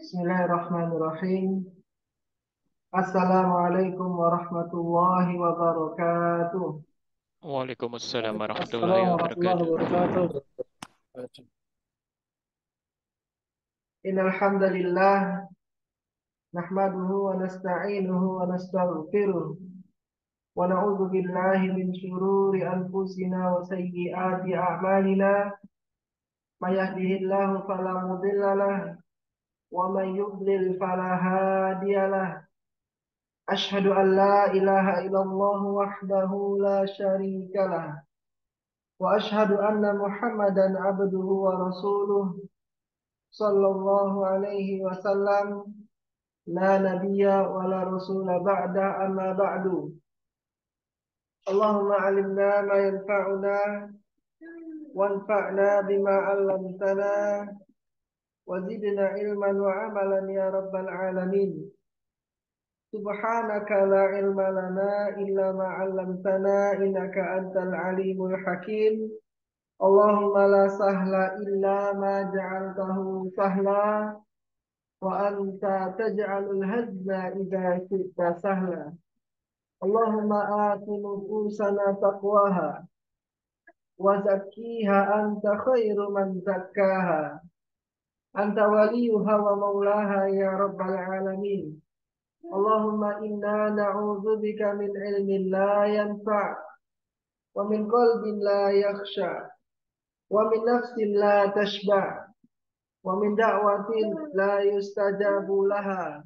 Bismillahirrahmanirrahim. Assalamualaikum warahmatullahi wabarakatuh. Waalaikumsalam warahmatullahi wabarakatuh. Innal hamdalillah nahmaduhu wa nasta'inuhu wa nastaghfiruh wa na'udzu billahi min anfusina wa a'malina. ما يهده الله فلا مضل له ومن يضلل فلا هادي له أشهد أن لا إله إلا الله وحده لا شريك له وأشهد أن محمدا عبده ورسوله صلى الله عليه وسلم لا نبي ولا رسول بعد أما بعد اللهم علمنا ما ينفعنا وانفعنا بما علمتنا وزدنا علما وعملا يا رب العالمين سبحانك لا علم لنا إلا ما علمتنا إنك أنت العليم الحكيم اللهم لا سهل إلا ما جعلته سهلا وأنت تجعل الهزل إذا شئت سهلا اللهم آت نفوسنا تقواها wa anta khairu man zakkaha anta waliyuha wa maulaha ya rabbal alamin Allahumma inna bika min ilmin la yanfa' wa min qalbin la yakhsha wa min nafsin la tashba' wa min da'watin la yustajabu laha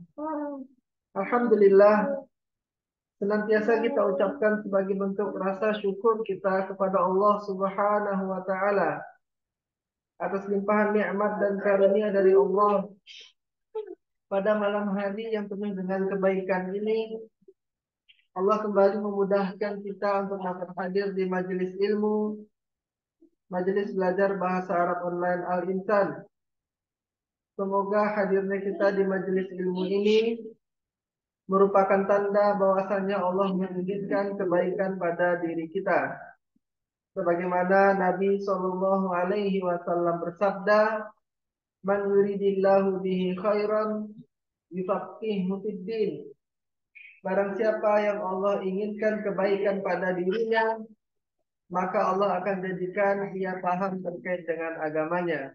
Alhamdulillah senantiasa kita ucapkan sebagai bentuk rasa syukur kita kepada Allah Subhanahu wa taala atas limpahan nikmat dan karunia dari Allah. Pada malam hari yang penuh dengan kebaikan ini, Allah kembali memudahkan kita untuk dapat hadir di majelis ilmu, majelis belajar bahasa Arab online Al-Insan. Semoga hadirnya kita di majelis ilmu ini merupakan tanda bahwasanya Allah menginginkan kebaikan pada diri kita. Sebagaimana Nabi Shallallahu Alaihi Wasallam bersabda, "Man yuridillahu bihi khairan yufaqihhu Barang siapa yang Allah inginkan kebaikan pada dirinya, maka Allah akan jadikan dia paham terkait dengan agamanya.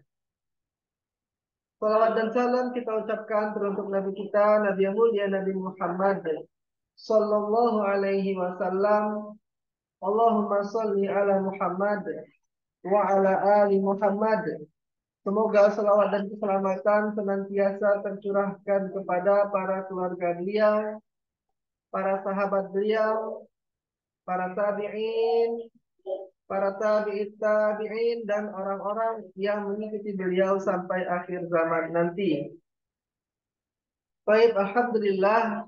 Salawat dan salam kita ucapkan teruntuk Nabi kita, Nabi yang mulia, Nabi Muhammad Sallallahu alaihi wasallam Allahumma salli ala Muhammad Wa ala ali Muhammad Semoga salawat dan keselamatan senantiasa tercurahkan kepada para keluarga beliau Para sahabat beliau Para tabi'in para tabi'in tabi dan orang-orang yang mengikuti beliau sampai akhir zaman nanti. Baik, Alhamdulillah.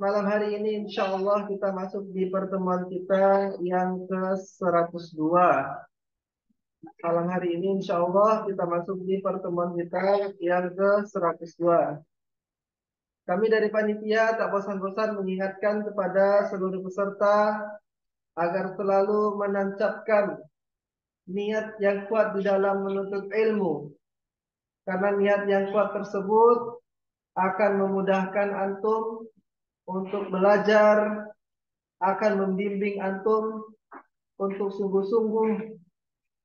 Malam hari ini insya Allah kita masuk di pertemuan kita yang ke-102. Malam hari ini insya Allah kita masuk di pertemuan kita yang ke-102. Kami dari panitia tak bosan-bosan mengingatkan kepada seluruh peserta agar selalu menancapkan niat yang kuat di dalam menuntut ilmu. Karena niat yang kuat tersebut akan memudahkan antum untuk belajar, akan membimbing antum untuk sungguh-sungguh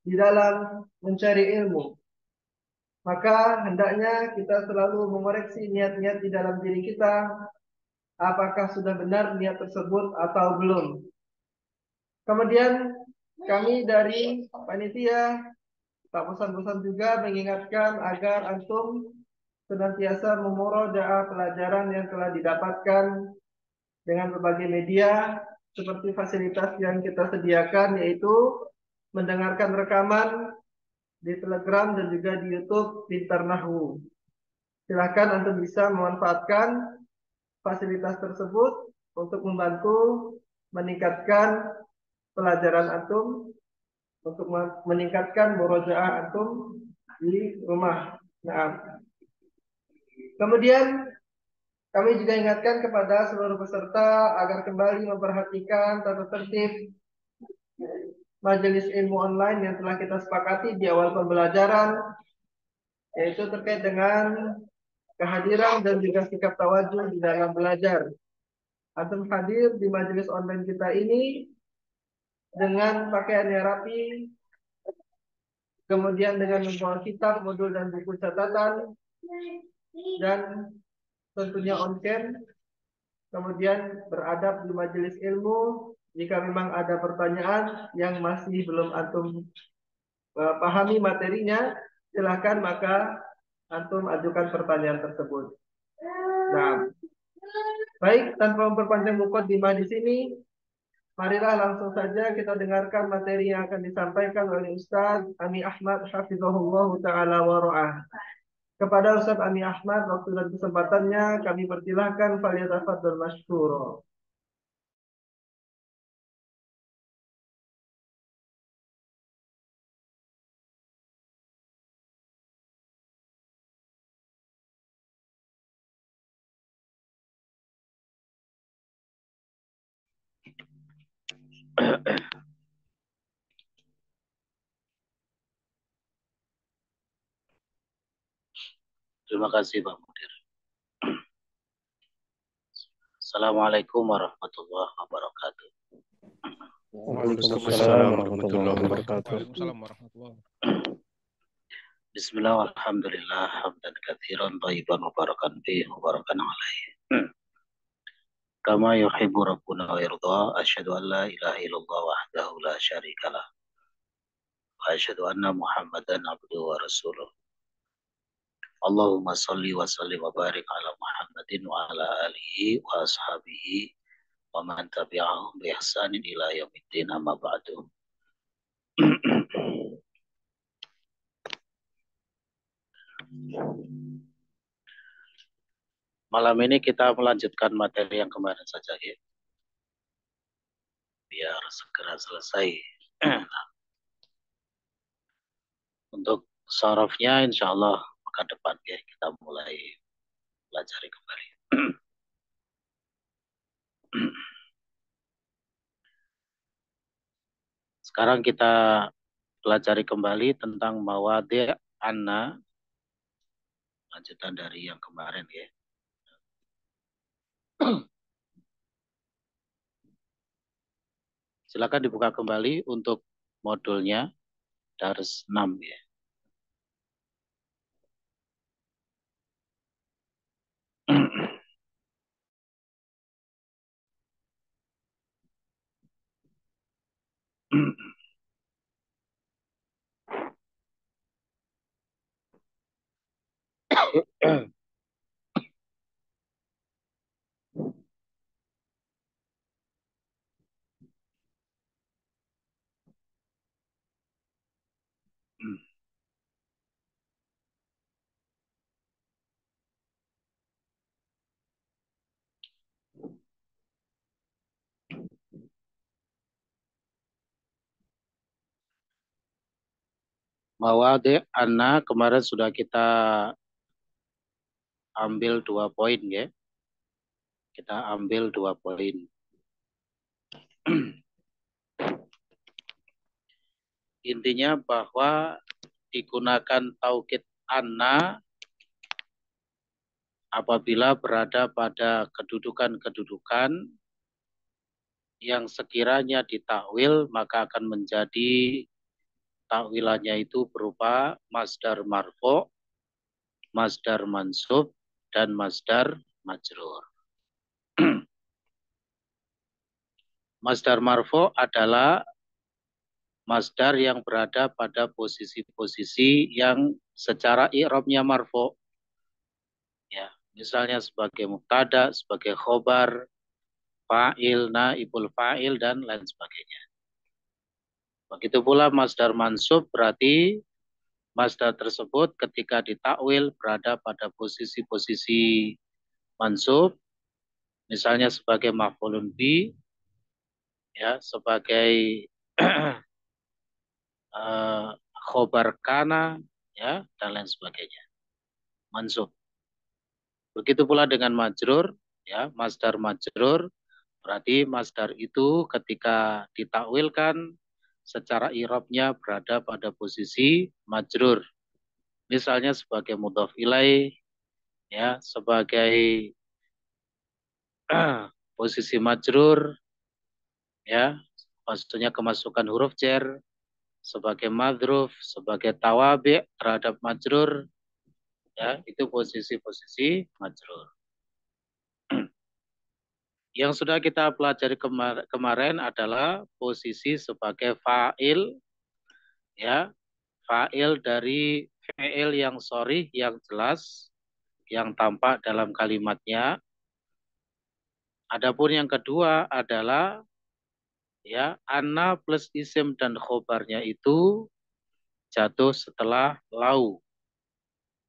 di dalam mencari ilmu. Maka hendaknya kita selalu mengoreksi niat-niat di dalam diri kita apakah sudah benar niat tersebut atau belum. Kemudian kami dari panitia tak bosan-bosan juga mengingatkan agar antum senantiasa memorojaah pelajaran yang telah didapatkan dengan berbagai media seperti fasilitas yang kita sediakan yaitu mendengarkan rekaman di Telegram dan juga di YouTube Pintar Nahwu. Silakan Antum bisa memanfaatkan fasilitas tersebut untuk membantu meningkatkan pelajaran antum untuk meningkatkan murojaah antum di rumah. Nah. Kemudian kami juga ingatkan kepada seluruh peserta agar kembali memperhatikan tata tertib majelis ilmu online yang telah kita sepakati di awal pembelajaran yaitu terkait dengan kehadiran dan juga sikap tawajud di dalam belajar. Antum hadir di majelis online kita ini dengan pakaian yang rapi, kemudian dengan membawa kitab, modul, dan buku catatan, dan tentunya on cam, kemudian beradab di majelis ilmu, jika memang ada pertanyaan yang masih belum antum uh, pahami materinya, silakan maka antum ajukan pertanyaan tersebut. Nah, baik tanpa memperpanjang buku di sini, Marilah langsung saja kita dengarkan materi yang akan disampaikan oleh Ustaz Ami Ahmad Hafizahullah Ta'ala Waro'ah. Kepada Ustaz Ami Ahmad, waktu dan kesempatannya, kami persilahkan dan Mashkuro. Terima kasih Pak Mudir. Assalamualaikum warahmatullahi wabarakatuh. Waalaikumsalam warahmatullahi wabarakatuh. Waalaikumsalam warahmatullahi wabarakatuh. alhamdulillah, hamdan katsiran thayyiban mubarakan fi, mubarakan alaihi. كما يحب ربنا ويرضى أشهد أن لا إله إلا الله وحده لا شريك له وأشهد أن محمدا عبده ورسوله اللهم صل وسلم وبارك على محمد وعلى آله وأصحابه ومن تبعهم بإحسان إلى يوم الدين أما بعد Thank you malam ini kita melanjutkan materi yang kemarin saja ya. Biar segera selesai. Untuk sarafnya insya Allah pekan depan ya kita mulai pelajari kembali. Sekarang kita pelajari kembali tentang mawadi anna lanjutan dari yang kemarin ya. Silakan dibuka kembali untuk modulnya Dars 6 ya. Yeah. Mawade Anna kemarin sudah kita ambil dua poin ya. Kita ambil dua poin. Intinya bahwa digunakan taukid anna apabila berada pada kedudukan-kedudukan yang sekiranya ditakwil maka akan menjadi takwilannya itu berupa masdar marfo, masdar mansub, dan masdar majrur. masdar marfo adalah masdar yang berada pada posisi-posisi yang secara i'rabnya marfo. Ya, misalnya sebagai muktada, sebagai khobar, fa'il, naibul fa'il dan lain sebagainya. Begitu pula masdar mansub berarti masdar tersebut ketika ditakwil berada pada posisi-posisi mansub misalnya sebagai maf'ulun bi ya sebagai uh, khobar kana ya dan lain sebagainya mansub begitu pula dengan majrur ya masdar majrur berarti masdar itu ketika ditakwilkan secara irobnya berada pada posisi majrur. Misalnya sebagai mudhaf ilai, ya, sebagai posisi majrur, ya, maksudnya kemasukan huruf jar, sebagai madruf, sebagai tawabi terhadap majrur, ya, itu posisi-posisi majrur. Yang sudah kita pelajari kemar kemarin adalah posisi sebagai fa'il ya, fa'il dari fail yang sorry yang jelas, yang tampak dalam kalimatnya. Adapun yang kedua adalah ya anna plus isim dan khobarnya itu jatuh setelah lau.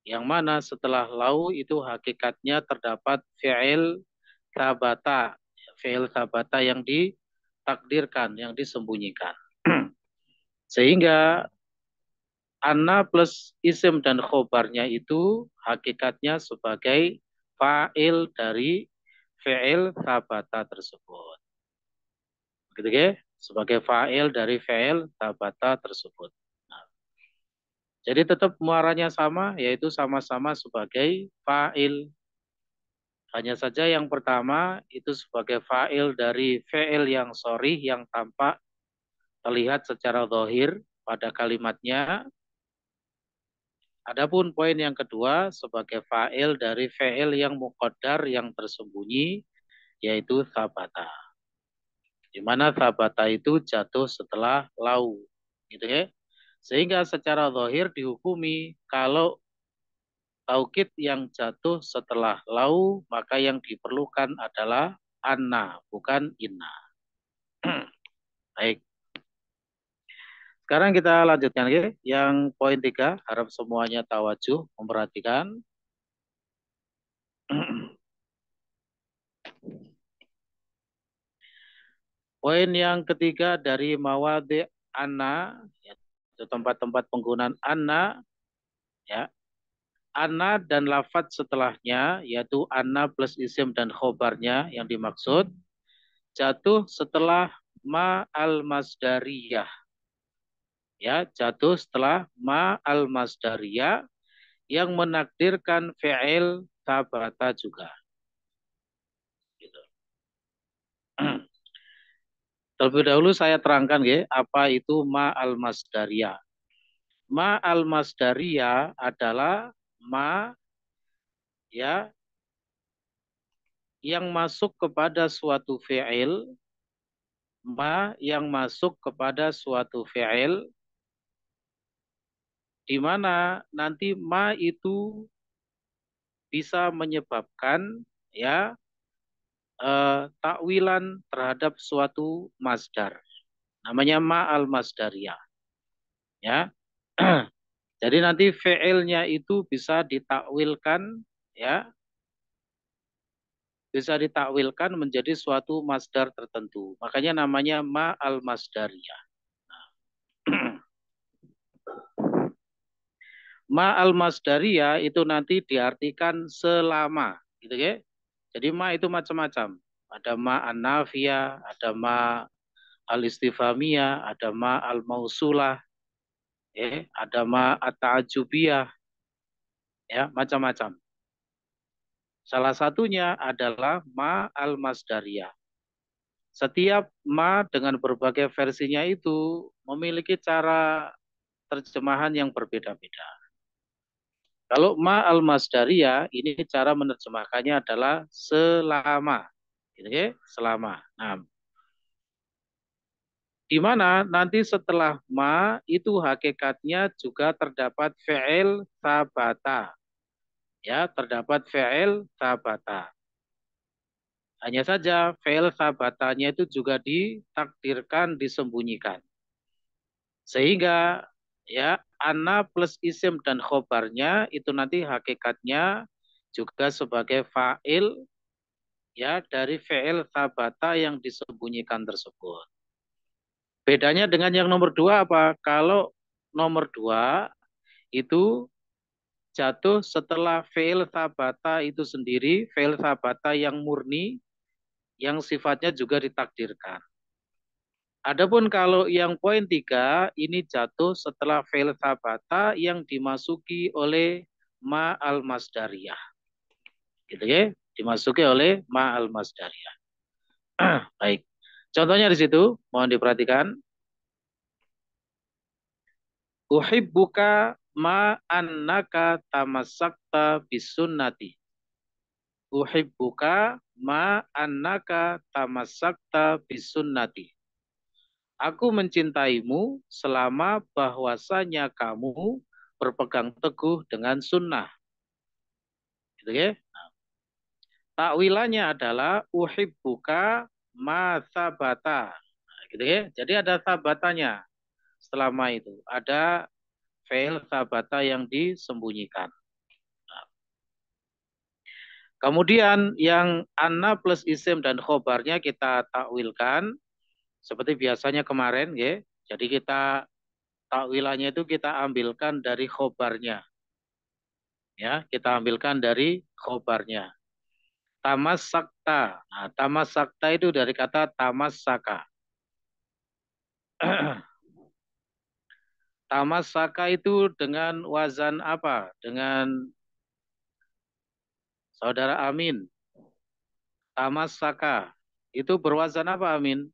Yang mana setelah lau itu hakikatnya terdapat fi'il sabata fi'il sabata yang ditakdirkan yang disembunyikan sehingga anna plus isim dan khobarnya itu hakikatnya sebagai fa'il dari fi'il sabata tersebut gitu ya sebagai fa'il dari fi'il sabata tersebut nah. jadi tetap muaranya sama yaitu sama-sama sebagai fa'il hanya saja yang pertama itu sebagai fa'il dari fa'il yang sorry yang tampak terlihat secara zahir pada kalimatnya. Adapun poin yang kedua sebagai fa'il dari fa'il yang muqaddar yang tersembunyi yaitu sabata. Di mana sabata itu jatuh setelah lau, gitu ya. Sehingga secara zahir dihukumi kalau taukid yang jatuh setelah lau maka yang diperlukan adalah anna bukan inna. Baik. Sekarang kita lanjutkan ya. Yang poin tiga, harap semuanya tawajuh, memperhatikan. poin yang ketiga dari mawadi anna, ya, tempat-tempat penggunaan anna, ya, ana dan lafat setelahnya yaitu ana plus isim dan khobarnya yang dimaksud jatuh setelah ma al masdariyah ya jatuh setelah ma al masdariyah yang menakdirkan fi'il tabata juga gitu. terlebih dahulu saya terangkan ya apa itu ma al masdariyah ma al masdariyah adalah ma ya yang masuk kepada suatu fi'il ma yang masuk kepada suatu fi'il di mana nanti ma itu bisa menyebabkan ya eh, takwilan terhadap suatu masdar namanya ma al masdariyah ya Jadi nanti vl itu bisa ditakwilkan ya. Bisa ditakwilkan menjadi suatu masdar tertentu. Makanya namanya ma al masdarnya. ma al masdaria itu nanti diartikan selama, gitu ya. Jadi ma itu macam-macam. Ada ma an ada ma al istifamia, ada ma al mausulah, eh, ada ma'ata'ajubiyah, ya macam-macam. Salah satunya adalah ma al masdariyah. Setiap ma dengan berbagai versinya itu memiliki cara terjemahan yang berbeda-beda. Kalau ma al masdariyah ini cara menerjemahkannya adalah selama, gitu ya, selama. Nah, di mana nanti setelah ma itu hakikatnya juga terdapat fi'il sabata. Ya, terdapat fi'il sabata. Hanya saja fi'il sabatanya itu juga ditakdirkan, disembunyikan. Sehingga ya ana plus isim dan khobarnya itu nanti hakikatnya juga sebagai fa'il ya dari fi'il sabata yang disembunyikan tersebut. Bedanya dengan yang nomor dua apa? Kalau nomor dua itu jatuh setelah fail sabata itu sendiri, fail sabata yang murni, yang sifatnya juga ditakdirkan. Adapun kalau yang poin tiga ini jatuh setelah fail sabata yang dimasuki oleh ma al masdariyah. Gitu ya, dimasuki oleh ma al masdariyah. Baik. Contohnya di situ, mohon diperhatikan. Uhibbuka ma annaka tamassakta bisunnati. Uhibbuka ma annaka tamassakta bisunnati. Aku mencintaimu selama bahwasanya kamu berpegang teguh dengan sunnah. Gitu ya? Nah, Takwilannya adalah uhibbuka masa masabata. Nah, gitu ya. Jadi ada sabatanya selama itu. Ada fail sabata yang disembunyikan. Nah. Kemudian yang anna plus isim dan khobarnya kita takwilkan seperti biasanya kemarin ya. Jadi kita takwilannya itu kita ambilkan dari khobarnya. Ya, kita ambilkan dari khobarnya tamas sakta. Nah, tamas sakta itu dari kata tamas saka. tamas saka itu dengan wazan apa? Dengan saudara Amin. Tamas saka. Itu berwazan apa Amin?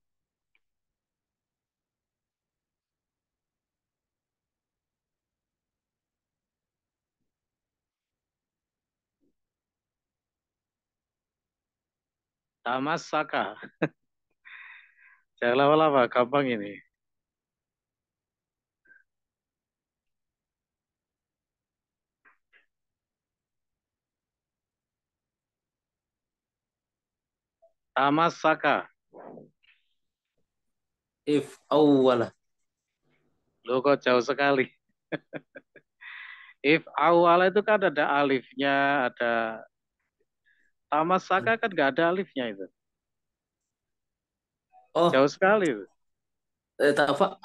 Tamasaka. Jangan lama-lama, gampang ini. Tamasaka. If awala. lu kok jauh sekali. If awala itu kan ada alifnya, ada Tamasaka kan nggak ada alifnya itu. Oh. Jauh sekali. Itu. Eh, Tafa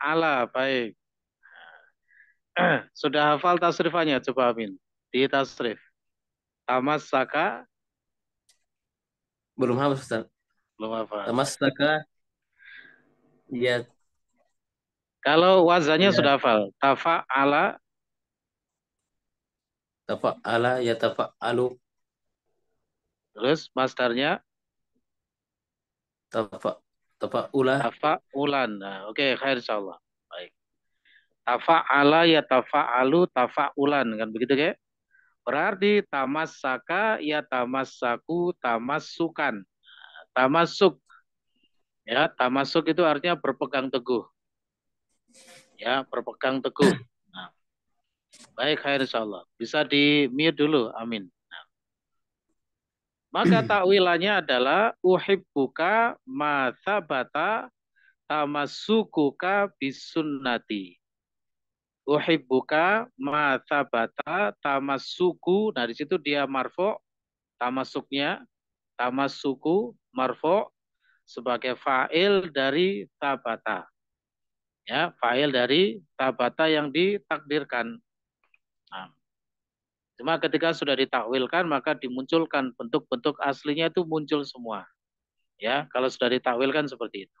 Allah, baik. Sudah hafal tasrifannya, coba Amin. Di tasrif. Tamasaka. Belum hafal, Ustaz. Belum hafal. Tamasaka. Ya. Kalau wazannya ya. sudah hafal. Tafa'ala ya Tafa'ala alu, Terus masternya? Tafa tafa'ula. Tafa'ulan. Nah, Oke, okay, khair insyaallah. Baik. Tafa'ala yatafa'alu tafa'ulan kan begitu nah, ya? Berarti tamasaka ya tamasaku tamasukan, Tamasuk. Ya, tamasuk itu artinya berpegang teguh. Ya, berpegang teguh. Baik, khair insyaallah. Bisa di mute dulu. Amin. Nah. Maka takwilannya adalah uhibbuka ma tsabata tamasukuka bisunnati. Uhibbuka ma tsabata tamasuku. Nah, di situ dia marfo tamasuknya tamasuku marfo sebagai fa'il dari tabata. Ya, fa'il dari tabata yang ditakdirkan Nah, cuma ketika sudah ditakwilkan maka dimunculkan bentuk-bentuk aslinya itu muncul semua. Ya, kalau sudah ditakwilkan seperti itu.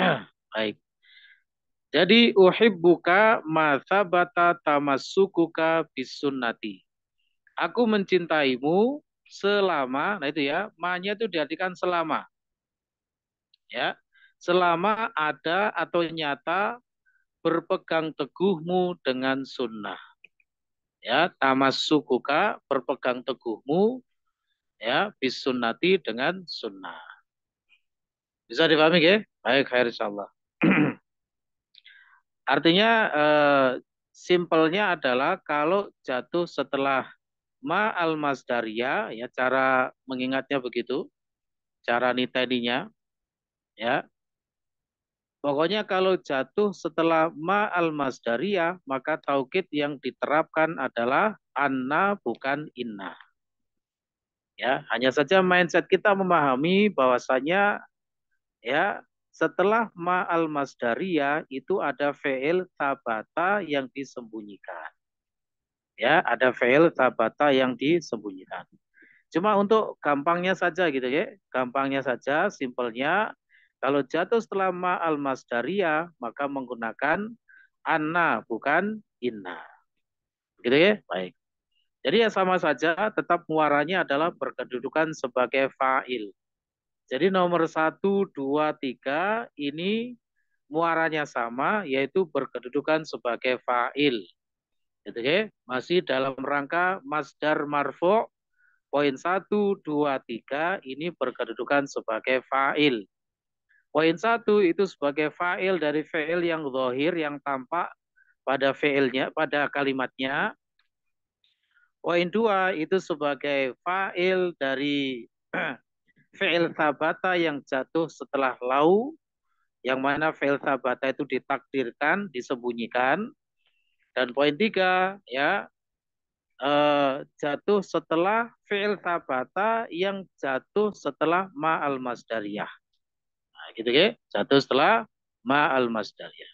Baik. Jadi uhibbuka masabata tamassukuka bisunnati. Aku mencintaimu selama, nah itu ya, manya itu diartikan selama. Ya, selama ada atau nyata berpegang teguhmu dengan sunnah ya tamasukuka berpegang teguhmu ya bisunati dengan sunnah bisa dipahami ya baik khair insyaallah artinya eh, simpelnya adalah kalau jatuh setelah ma al masdaria ya cara mengingatnya begitu cara niteninya ya Pokoknya kalau jatuh setelah ma al Masdaria maka taukid yang diterapkan adalah anna bukan inna. Ya, hanya saja mindset kita memahami bahwasanya ya setelah ma al Masdaria itu ada fi'il tabata yang disembunyikan. Ya, ada fi'il tabata yang disembunyikan. Cuma untuk gampangnya saja gitu ya, gampangnya saja, simpelnya kalau jatuh setelah ma'al masdaria, maka menggunakan anna, bukan inna. Gitu ya? Baik. Jadi ya sama saja, tetap muaranya adalah berkedudukan sebagai fa'il. Jadi nomor 1, 2, 3 ini muaranya sama, yaitu berkedudukan sebagai fa'il. Gitu ya? Masih dalam rangka masdar marfo, poin 1, 2, 3 ini berkedudukan sebagai fa'il. Poin satu itu sebagai fa'il dari fail yang zahir yang tampak pada failnya pada kalimatnya. Poin dua itu sebagai fa'il dari fail sabata yang jatuh setelah lau yang mana fail sabata itu ditakdirkan, disembunyikan. Dan poin tiga ya Uh, jatuh setelah fi'il tabata yang jatuh setelah ma'al masdariyah gitu ya. Satu setelah ma al masdar ya.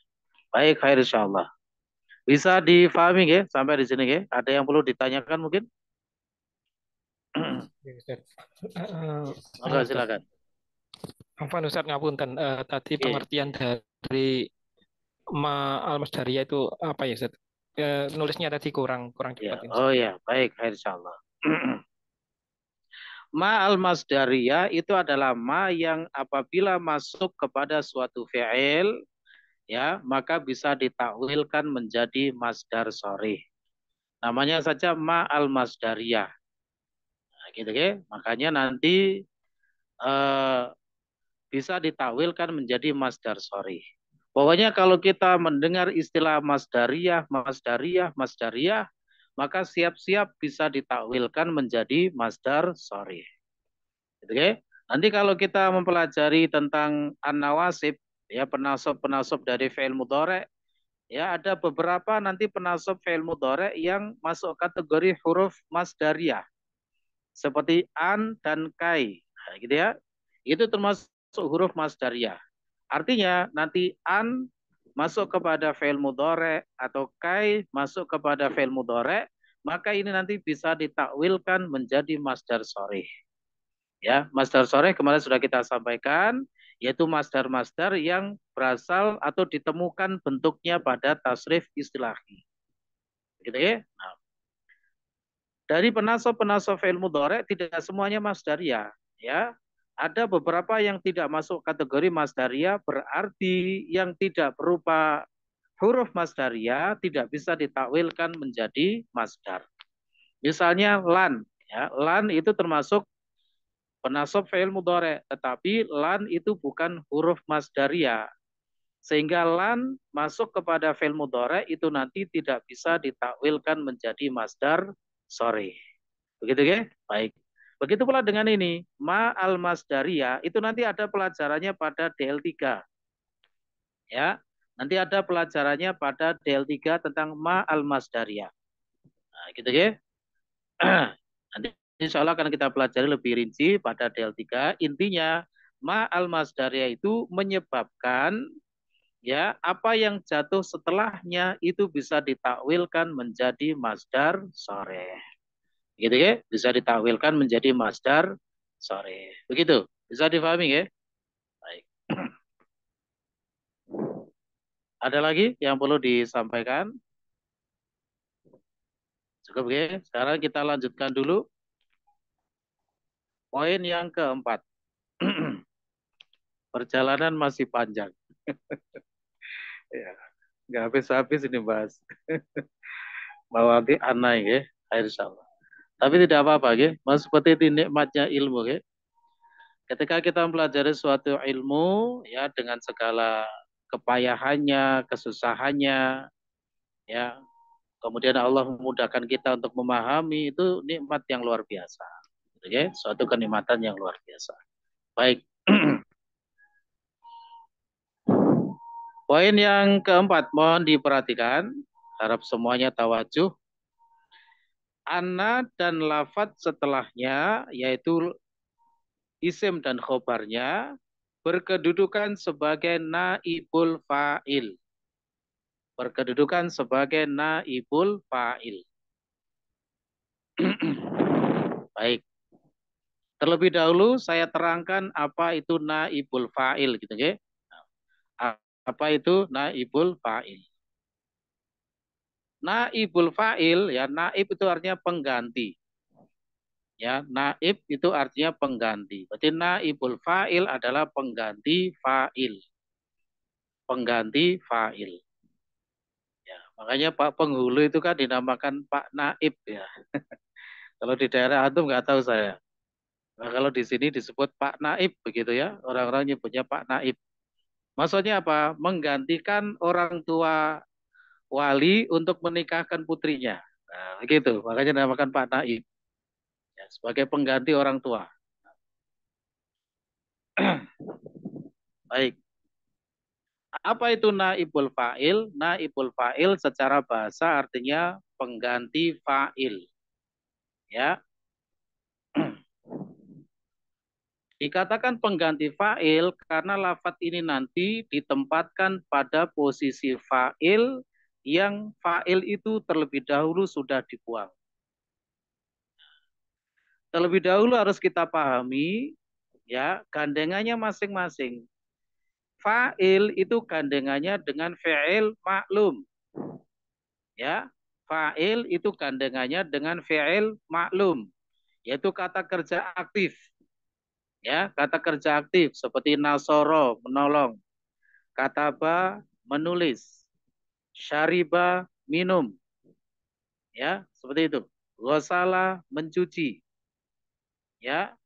Baik, khair insyaallah. Bisa difahami ya sampai di sini ya. Ada yang perlu ditanyakan mungkin? Ya, silakan. Apa Ustaz ngapunten uh, tadi okay. pengertian dari ma al masdariyah itu apa ya Ustaz? Uh, nulisnya tadi kurang kurang iya. cepat. Yeah. Oh ya, baik, insyaallah. Ma al masdariyah itu adalah ma yang apabila masuk kepada suatu fi'il ya maka bisa ditakwilkan menjadi masdar sore Namanya saja ma al masdariyah. Nah, gitu ya. Makanya nanti eh, bisa ditakwilkan menjadi masdar sore Pokoknya kalau kita mendengar istilah masdariyah, masdariyah, masdariyah, maka siap-siap bisa ditakwilkan menjadi masdar sorry. Gitu, oke. Nanti kalau kita mempelajari tentang an-nawasib, ya penasob-penasob dari fi'il mudhari, ya ada beberapa nanti penasob fi'il mudhari yang masuk kategori huruf masdariyah. Seperti an dan kai, nah, gitu ya. Itu termasuk huruf masdariyah. Artinya nanti an masuk kepada fail mudore atau kai masuk kepada fail mudore maka ini nanti bisa ditakwilkan menjadi masdar sore, Ya, masdar sore kemarin sudah kita sampaikan, yaitu masdar-masdar yang berasal atau ditemukan bentuknya pada tasrif istilahi. Gitu ya? Nah. Dari penasoh penasoh fail mudore tidak semuanya masdar ya, ya ada beberapa yang tidak masuk kategori masdaria berarti yang tidak berupa huruf masdaria tidak bisa ditakwilkan menjadi masdar. Misalnya lan, ya, lan itu termasuk penasob fi'il mudore, tetapi lan itu bukan huruf masdaria. Sehingga lan masuk kepada fi'il mudore itu nanti tidak bisa ditakwilkan menjadi masdar sore. Begitu ya? Baik. Begitu pula dengan ini, ma al masdaria itu nanti ada pelajarannya pada DL3. Ya, nanti ada pelajarannya pada DL3 tentang ma al masdaria. Nah, gitu ya. nanti insya Allah akan kita pelajari lebih rinci pada DL3. Intinya ma al masdaria itu menyebabkan ya apa yang jatuh setelahnya itu bisa ditakwilkan menjadi masdar sore. Gitu ya? Bisa ditawilkan menjadi masdar sore. Begitu. Bisa difahami ya? Baik. Ada lagi yang perlu disampaikan? Cukup ya. Sekarang kita lanjutkan dulu. Poin yang keempat. Perjalanan masih panjang. ya, nggak habis-habis ini bahas. Mau nanti anai ya, insyaallah tapi tidak apa-apa, ya. Mas seperti itu nikmatnya ilmu, ya. Ketika kita mempelajari suatu ilmu, ya dengan segala kepayahannya, kesusahannya, ya. Kemudian Allah memudahkan kita untuk memahami itu nikmat yang luar biasa. Oke, okay? suatu kenikmatan yang luar biasa. Baik. Poin yang keempat mohon diperhatikan. Harap semuanya tawajuh ana dan lafat setelahnya yaitu isim dan khobarnya berkedudukan sebagai naibul fa'il. Berkedudukan sebagai naibul fa'il. Baik. Terlebih dahulu saya terangkan apa itu naibul fa'il gitu okay? Ya. Nah, apa itu naibul fa'il naibul fa'il ya naib itu artinya pengganti. Ya, naib itu artinya pengganti. Berarti naibul fa'il adalah pengganti fa'il. Pengganti fa'il. Ya, makanya Pak Penghulu itu kan dinamakan Pak Naib ya. kalau di daerah itu nggak tahu saya. Nah, kalau di sini disebut Pak Naib begitu ya. Orang-orang nyebutnya Pak Naib. Maksudnya apa? Menggantikan orang tua wali untuk menikahkan putrinya. Nah, gitu. Makanya dinamakan Pak Naib. Ya, sebagai pengganti orang tua. Baik. Apa itu naibul fa'il? Naibul fa'il secara bahasa artinya pengganti fa'il. Ya. Dikatakan pengganti fa'il karena lafat ini nanti ditempatkan pada posisi fa'il yang fa'il itu terlebih dahulu sudah dibuang. Terlebih dahulu harus kita pahami ya gandengannya masing-masing. Fa'il itu gandengannya dengan fi'il maklum. Ya, fa'il itu gandengannya dengan fi'il maklum, yaitu kata kerja aktif. Ya, kata kerja aktif seperti nasoro menolong, kataba menulis, syariba minum. Ya, seperti itu. Ghasala mencuci. Ya.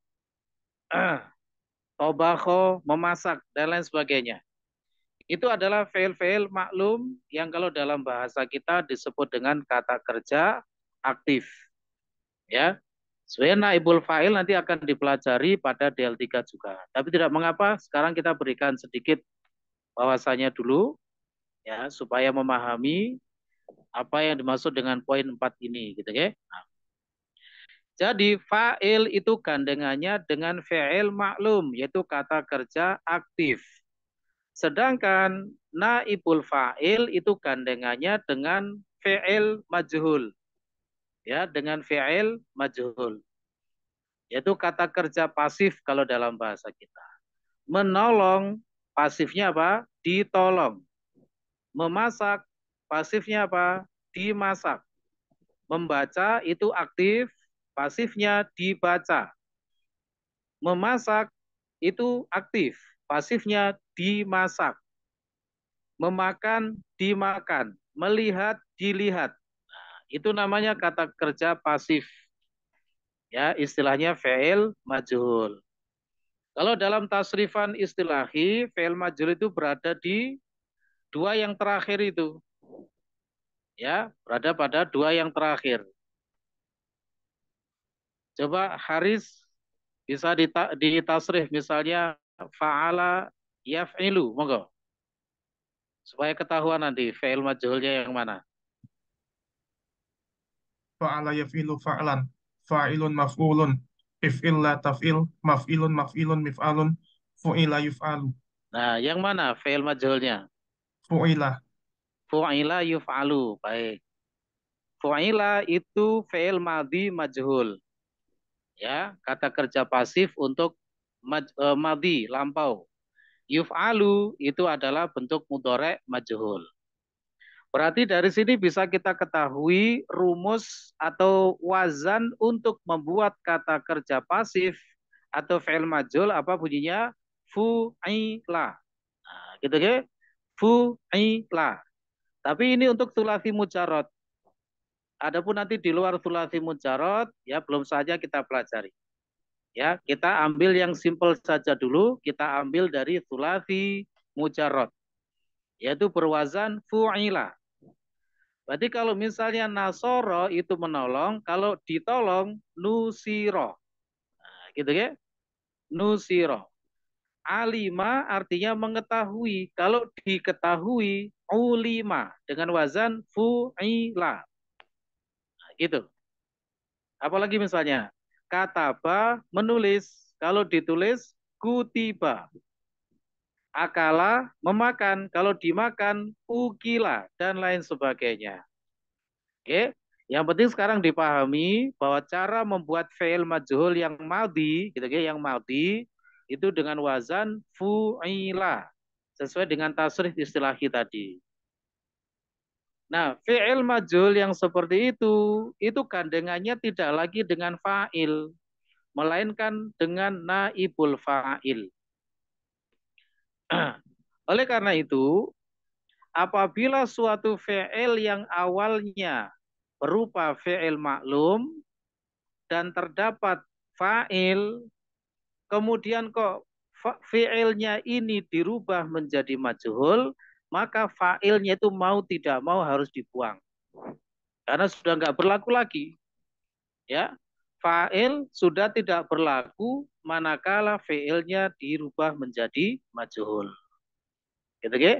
Tobaho memasak dan lain sebagainya. Itu adalah fail-fail maklum yang kalau dalam bahasa kita disebut dengan kata kerja aktif. Ya. Sebenarnya naibul fa'il nanti akan dipelajari pada DL3 juga. Tapi tidak mengapa, sekarang kita berikan sedikit bahwasanya dulu ya supaya memahami apa yang dimaksud dengan poin 4 ini gitu ya. Nah. Jadi fa'il itu gandengannya dengan fi'il maklum yaitu kata kerja aktif. Sedangkan naibul fa'il itu gandengannya dengan fi'il majhul. Ya, dengan fi'il majhul. Yaitu kata kerja pasif kalau dalam bahasa kita. Menolong pasifnya apa? Ditolong. Memasak, pasifnya apa? Dimasak. Membaca itu aktif, pasifnya dibaca. Memasak itu aktif, pasifnya dimasak. Memakan, dimakan. Melihat, dilihat. Nah, itu namanya kata kerja pasif. Ya, istilahnya fail majul Kalau dalam tasrifan istilahi, fail majul itu berada di dua yang terakhir itu. Ya, berada pada dua yang terakhir. Coba Haris bisa dita ditasrif misalnya fa'ala yaf'ilu, monggo. Supaya ketahuan nanti fa'il majhulnya yang mana. Fa'ala yaf'ilu fa'lan, fa'ilun maf'ulun, if'il la taf'il, maf'ilun maf'ilun mif'alun, fu'ila yuf'alu. Nah, yang mana fa'il majhulnya? Fu'ila. Fu'ila yuf'alu. Baik. Fu'ila itu fi'il madhi majhul. Ya, kata kerja pasif untuk maj, uh, madhi, lampau. Yuf'alu itu adalah bentuk mudorek majhul. Berarti dari sini bisa kita ketahui rumus atau wazan untuk membuat kata kerja pasif atau fi'il majhul apa bunyinya? Fu'ila. Nah, gitu ya fu'ila. Tapi ini untuk sulasi mujarot. Adapun nanti di luar sulasi mujarot, ya belum saja kita pelajari. Ya, kita ambil yang simple saja dulu. Kita ambil dari sulasi mujarot, yaitu berwazan fu'ila. Berarti kalau misalnya nasoro itu menolong, kalau ditolong nusiro, nah, gitu ya, nusiro alima artinya mengetahui. Kalau diketahui, ulima dengan wazan fu'ila. Nah, gitu. Apalagi misalnya, kataba menulis. Kalau ditulis, kutiba. Akala memakan. Kalau dimakan, ukila. Dan lain sebagainya. Oke. Okay? Yang penting sekarang dipahami bahwa cara membuat fail majhul yang maldi, gitu, gitu yang maldi, itu dengan wazan fu'ila sesuai dengan tasrif istilahi tadi. Nah, fi'il majul yang seperti itu itu gandengannya tidak lagi dengan fa'il melainkan dengan naibul fa'il. Oleh karena itu, apabila suatu fi'il yang awalnya berupa fi'il maklum dan terdapat fa'il kemudian kok fiilnya ini dirubah menjadi majhul, maka failnya itu mau tidak mau harus dibuang. Karena sudah nggak berlaku lagi. Ya, fa'il sudah tidak berlaku manakala fiilnya dirubah menjadi majhul. Gitu ke?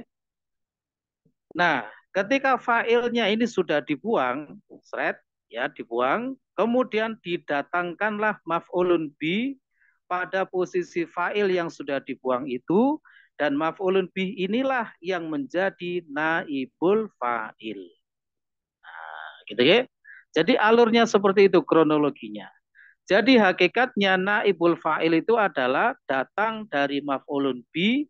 Nah, ketika failnya ini sudah dibuang, seret ya dibuang, kemudian didatangkanlah maf'ulun bi pada posisi fa'il yang sudah dibuang itu dan maf'ulun bih inilah yang menjadi naibul fa'il. Nah, gitu ya. Jadi alurnya seperti itu kronologinya. Jadi hakikatnya naibul fa'il itu adalah datang dari maf'ulun bi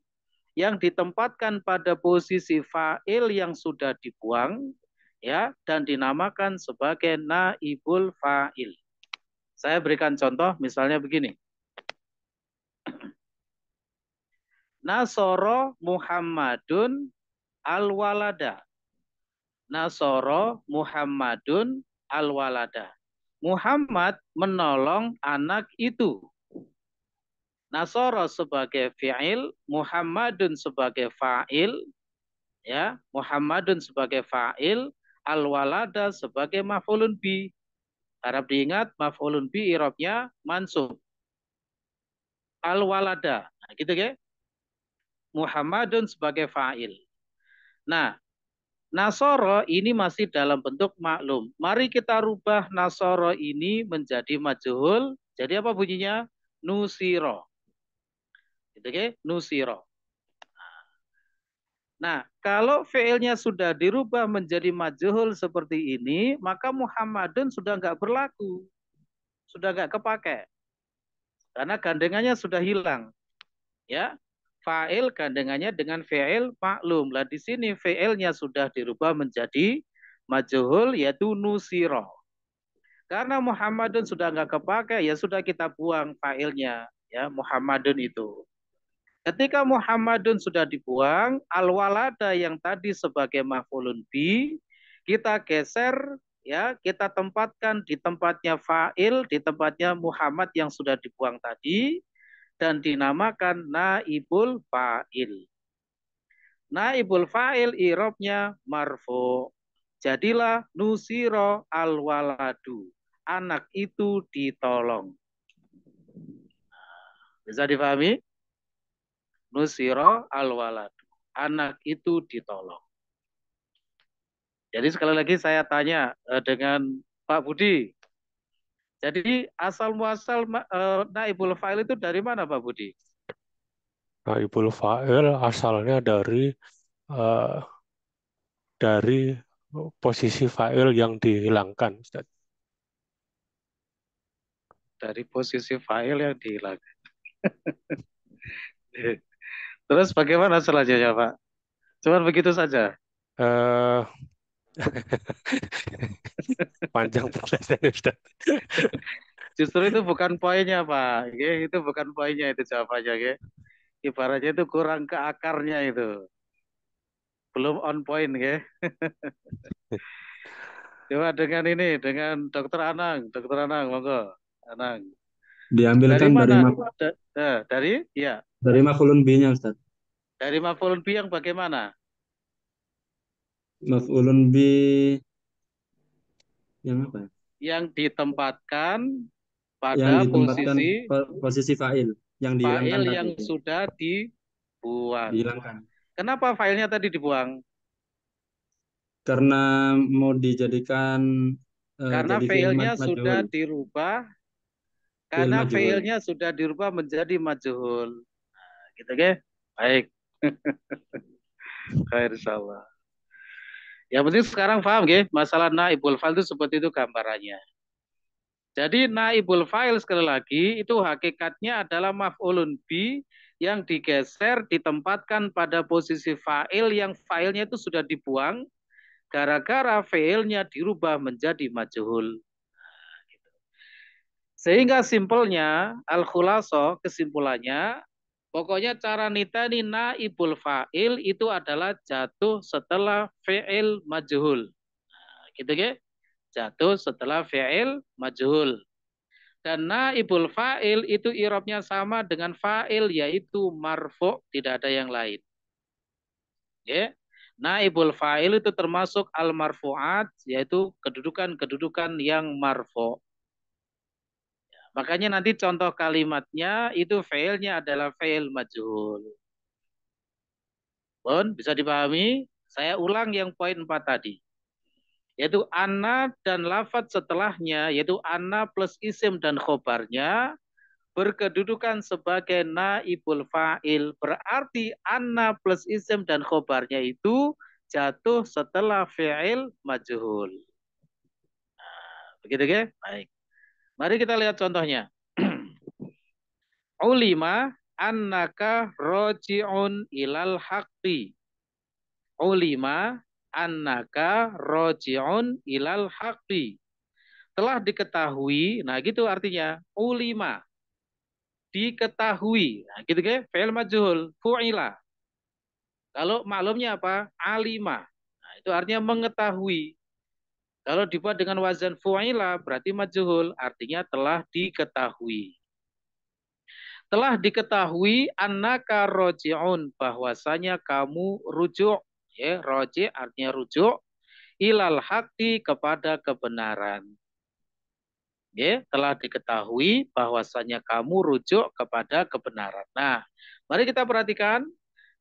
yang ditempatkan pada posisi fa'il yang sudah dibuang ya dan dinamakan sebagai naibul fa'il. Saya berikan contoh misalnya begini. Nasoro Muhammadun Alwalada. Nasoro Muhammadun Alwalada. Muhammad menolong anak itu. Nasoro sebagai fi'il, Muhammadun sebagai fa'il, ya, Muhammadun sebagai fa'il, Alwalada sebagai maf'ulun bi. Harap diingat maf'ulun bi irobnya mansub. al Nah, gitu ya. Muhammadun sebagai fa'il. Nah, Nasoro ini masih dalam bentuk maklum. Mari kita rubah Nasoro ini menjadi majuhul. Jadi apa bunyinya? Nusiro. Gitu okay? Nusiro. Nah, kalau fiilnya sudah dirubah menjadi majuhul seperti ini, maka Muhammadun sudah nggak berlaku. Sudah nggak kepake. Karena gandengannya sudah hilang. Ya, fa'il gandengannya dengan fi'il maklum. Lah di sini fi'ilnya sudah dirubah menjadi majhul yaitu nusiro. Karena Muhammadun sudah nggak kepakai ya sudah kita buang fa'ilnya ya Muhammadun itu. Ketika Muhammadun sudah dibuang, al-walada yang tadi sebagai maf'ulun bi kita geser ya, kita tempatkan di tempatnya fa'il, di tempatnya Muhammad yang sudah dibuang tadi dan dinamakan naibul fa'il. Naibul fa'il irobnya marfo. Jadilah nusiro alwaladu. Anak itu ditolong. Bisa dipahami? Nusiro alwaladu. Anak itu ditolong. Jadi sekali lagi saya tanya eh, dengan Pak Budi, jadi asal muasal eh, naibul fa'il itu dari mana Pak Budi? Naibul fa'il asalnya dari uh, dari posisi fa'il yang dihilangkan Dari posisi fa'il yang dihilangkan. Terus bagaimana selanjutnya Pak? Cuman begitu saja. Uh, Panjang prosesnya Ustaz. Justru itu bukan poinnya Pak. itu bukan poinnya itu jawabannya. Ya. Ibaratnya itu kurang ke akarnya itu. Belum on point ya. Coba dengan ini, dengan Dokter Anang, Dokter Anang, monggo, Anang. Diambilkan dari, mana? Eh, dari mak- da, dari ya. Dari makulun binya ustad. Dari makulun B yang bagaimana? Maf'ulun bi yang apa? Ya? Yang ditempatkan pada yang ditempatkan posisi posisi fa'il yang dihilangkan yang tadi. sudah dibuang. Dihilangkan. Kenapa failnya tadi dibuang? Karena mau dijadikan eh, karena uh, failnya sudah dirubah karena failnya sudah dirubah menjadi majhul. Nah, gitu, oke? Baik. Khair insyaallah. Yang penting sekarang paham ya, masalah naibul fa'il itu seperti itu gambarannya. Jadi naibul fa'il sekali lagi itu hakikatnya adalah maf'ulun bi yang digeser ditempatkan pada posisi fa'il yang fa'ilnya itu sudah dibuang gara-gara fa'ilnya dirubah menjadi majhul. Sehingga simpelnya al khulaso kesimpulannya Pokoknya cara nitani naibul fa'il itu adalah jatuh setelah fi'il majhul. Nah, gitu ya. Jatuh setelah fi'il majhul. Dan naibul fa'il itu irobnya sama dengan fa'il yaitu marfu, tidak ada yang lain. Ya. Naibul fa'il itu termasuk al-marfu'at yaitu kedudukan-kedudukan yang marfu. Makanya nanti contoh kalimatnya itu failnya adalah fail majhul. Bon, bisa dipahami? Saya ulang yang poin empat tadi. Yaitu ana dan lafat setelahnya, yaitu ana plus isim dan khobarnya, berkedudukan sebagai naibul fa'il. Berarti ana plus isim dan khobarnya itu jatuh setelah fi'il majhul. Nah, begitu ya? Baik. Mari kita lihat contohnya. Ulima annaka roji'un ilal haqqi. Ulima annaka roji'un ilal haqqi. Telah diketahui, nah gitu artinya, ulima. Diketahui, nah gitu kan, fi'il majuhul, fu'ila. Kalau maklumnya apa? Alima. Nah, itu artinya mengetahui. Kalau dibuat dengan wazan fu'ila berarti majhul, artinya telah diketahui. Telah diketahui annaka roji'un, bahwasanya kamu rujuk. Ya, roji artinya rujuk. Ilal haqqi kepada kebenaran. Ya, telah diketahui bahwasanya kamu rujuk kepada kebenaran. Nah, mari kita perhatikan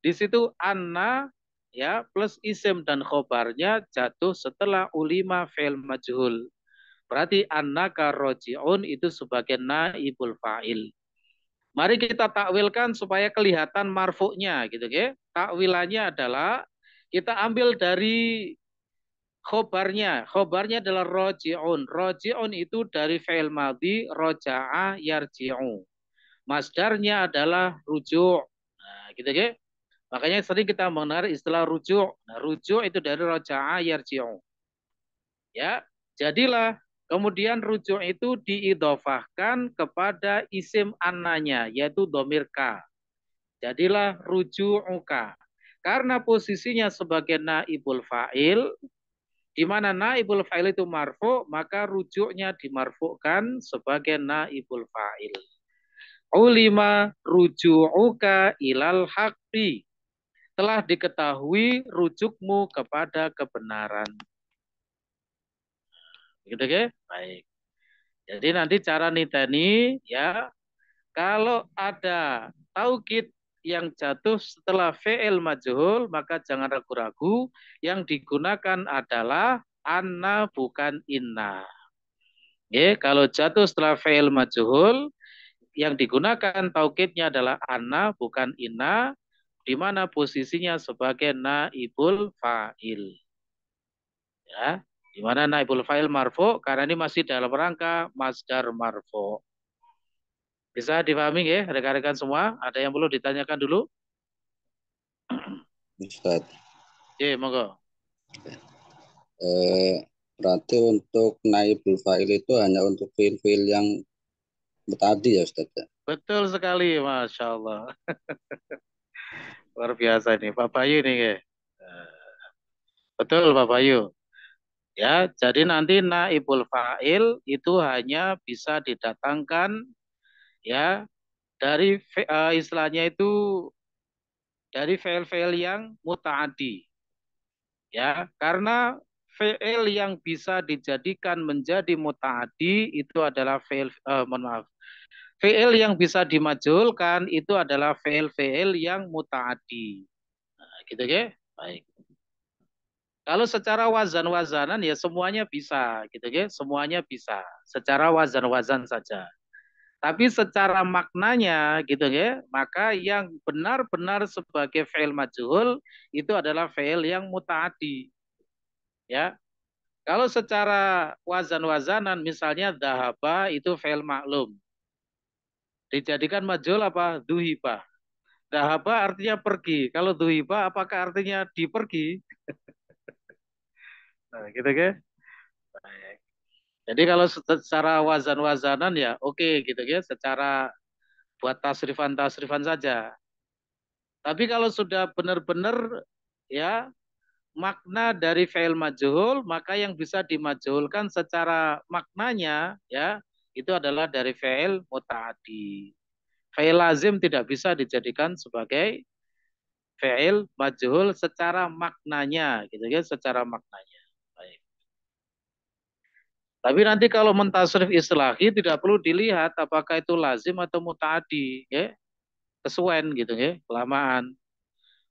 di situ anna ya plus isim dan khobarnya jatuh setelah ulima fil majhul. Berarti annaka roji'un itu sebagai naibul fa'il. Mari kita takwilkan supaya kelihatan marfuknya gitu ya. Takwilannya adalah kita ambil dari khobarnya. Khobarnya adalah roji'un. Roji'un itu dari fi'il madhi roja'a yarji'u. Masdarnya adalah rujuk. Nah, gitu ya. Makanya sering kita mengenal istilah rujuk. Nah, rujuk itu dari roja'a yarji'u. Ya, jadilah kemudian rujuk itu diidofahkan kepada isim ananya, yaitu domirka. Jadilah rujuk Karena posisinya sebagai naibul fa'il, di mana naibul fa'il itu marfu, maka rujuknya dimarfukkan sebagai naibul fa'il. Ulima rujuk ilal haqqi telah diketahui rujukmu kepada kebenaran. Gitu okay? Baik. Jadi nanti cara niteni ya kalau ada taukid yang jatuh setelah fi'il majhul maka jangan ragu-ragu yang digunakan adalah anna bukan inna. Ya, kalau jatuh setelah fi'il majhul yang digunakan taukidnya adalah anna bukan inna di mana posisinya sebagai naibul fa'il. Ya, di mana naibul fa'il marfu karena ini masih dalam rangka masdar marfu. Bisa dipahami ya rekan-rekan semua? Ada yang perlu ditanyakan dulu? Ustaz. Oke, monggo. Eh, berarti untuk naibul fa'il itu hanya untuk fiil-fiil yang tadi ya Ustaz? Ya? Betul sekali, Masya Allah. Luar biasa nih, Pak Bayu nih. ke. Eh, betul Pak Bayu. Ya, jadi nanti naibul fa'il itu hanya bisa didatangkan ya dari uh, istilahnya itu dari fail-fail yang muta'adi. Ya, karena fail yang bisa dijadikan menjadi muta'adi itu adalah fail uh, maaf, VL yang bisa dimajulkan itu adalah VL-VL yang mutaati. Nah, gitu ya. Baik. Kalau secara wazan-wazanan ya semuanya bisa, gitu ya. Semuanya bisa secara wazan-wazan saja. Tapi secara maknanya gitu ya, maka yang benar-benar sebagai fi'il majhul itu adalah fi'il yang mutaati. Ya. Kalau secara wazan-wazanan misalnya dahaba itu fi'il maklum. Dijadikan majul apa? Duhiba. Dahaba artinya pergi. Kalau duhiba apakah artinya dipergi? nah, gitu kan? Jadi kalau secara wazan-wazanan ya oke okay, gitu ya. Secara buat tasrifan-tasrifan saja. Tapi kalau sudah benar-benar ya makna dari fail majhul maka yang bisa dimajhulkan secara maknanya ya itu adalah dari fail muta'adi. Fail lazim tidak bisa dijadikan sebagai fail majhul secara maknanya gitu ya, secara maknanya. Baik. Tapi nanti kalau mentasrif istilahi tidak perlu dilihat apakah itu lazim atau muta'adi ya. Kesuwen gitu ya, kelamaan.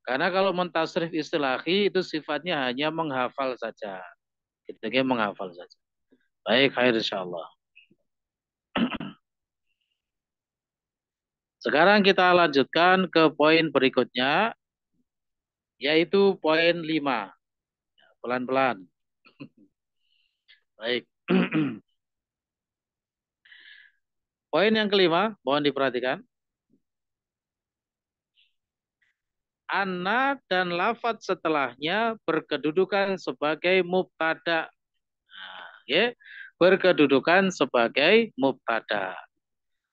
Karena kalau mentasrif istilahi itu sifatnya hanya menghafal saja. gitu ya menghafal saja. Baik, khair insyaallah. Sekarang kita lanjutkan ke poin berikutnya, yaitu poin 5. Pelan-pelan. Baik. poin yang kelima, mohon diperhatikan. Anna dan lafat setelahnya berkedudukan sebagai mubtada. Nah, okay. Berkedudukan sebagai mubtada.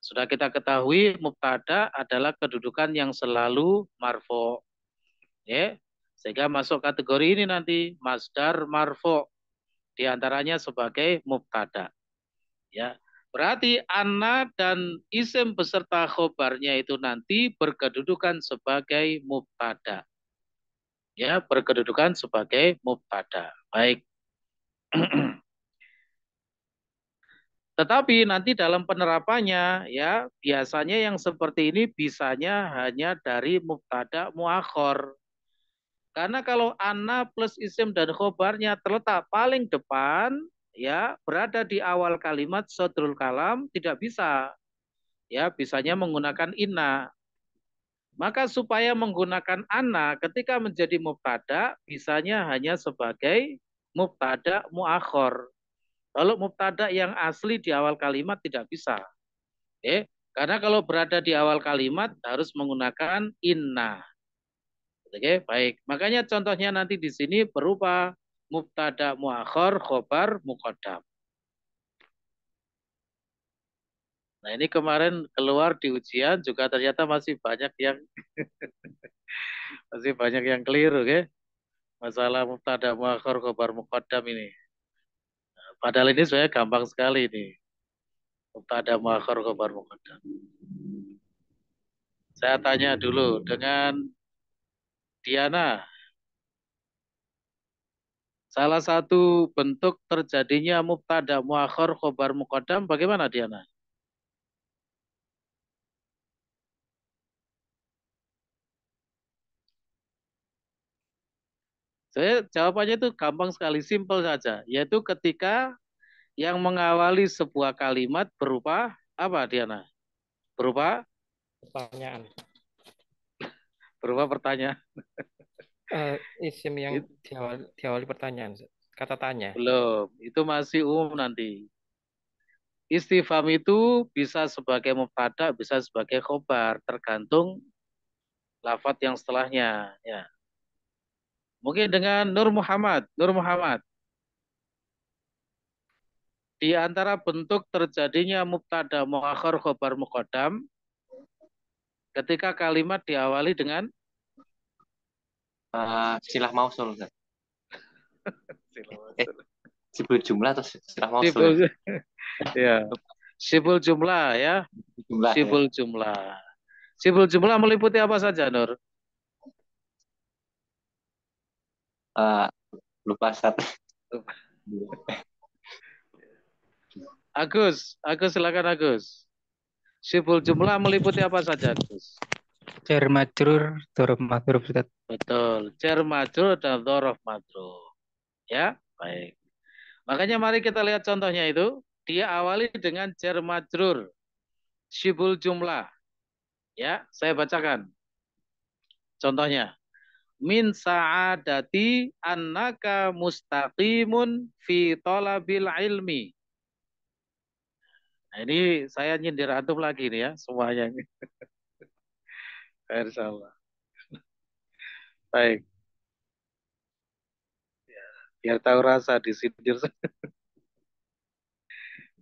Sudah kita ketahui mubtada adalah kedudukan yang selalu marfo. Ya, sehingga masuk kategori ini nanti masdar marfo di antaranya sebagai mubtada. Ya. Berarti Anna dan isim beserta khobarnya itu nanti berkedudukan sebagai mubtada. Ya, berkedudukan sebagai mubtada. Baik. Tetapi nanti dalam penerapannya ya biasanya yang seperti ini bisanya hanya dari mubtada muakhor. Karena kalau ana plus isim dan khobarnya terletak paling depan ya berada di awal kalimat sodrul kalam tidak bisa. Ya bisanya menggunakan inna. Maka supaya menggunakan ana ketika menjadi mubtada bisanya hanya sebagai mubtada muakhor kalau mubtada yang asli di awal kalimat tidak bisa. Oke? Karena kalau berada di awal kalimat harus menggunakan inna. Oke, baik. Makanya contohnya nanti di sini berupa mubtada muakhir, khobar, muqaddam. Nah, ini kemarin keluar di ujian juga ternyata masih banyak yang masih banyak yang keliru, oke? Masalah mubtada muakhir, khobar, muqaddam ini. Padahal ini sebenarnya gampang sekali ini. Mubtada muakhir kabar mukadam. Saya tanya dulu dengan Diana. Salah satu bentuk terjadinya mubtada muakhir khobar muqaddam bagaimana Diana? Jadi jawabannya itu gampang sekali, simple saja. Yaitu ketika yang mengawali sebuah kalimat berupa apa, Diana? Berupa? Pertanyaan. berupa pertanyaan. Uh, isim yang It, diawali, diawali pertanyaan, kata tanya. Belum, itu masih umum nanti. Istifam itu bisa sebagai mubtada, bisa sebagai khobar, tergantung lafat yang setelahnya. Ya. Mungkin dengan Nur Muhammad. Nur Muhammad. Di antara bentuk terjadinya muktada, muakhir khobar muqaddam ketika kalimat diawali dengan uh, silah mausul. silah eh, mausul. Eh, sibul jumlah atau silah mausul? Sibul, ya. Sibul jumlah ya. Jumlah, ya. sibul jumlah. Sibul jumlah meliputi apa saja, Nur? uh, lupa satu. Agus, Agus silakan Agus. simpul jumlah meliputi apa saja Agus? Cermatur, dorof matur Betul, Cermatur dan dorof matur Ya, baik. Makanya mari kita lihat contohnya itu. Dia awali dengan cermatur, majrur. jumlah. Ya, saya bacakan. Contohnya min sa'adati annaka mustaqimun fi talabil ilmi. Nah, ini saya nyindir antum lagi nih ya semuanya ini. Insyaallah. Baik. Ya, biar tahu rasa disindir.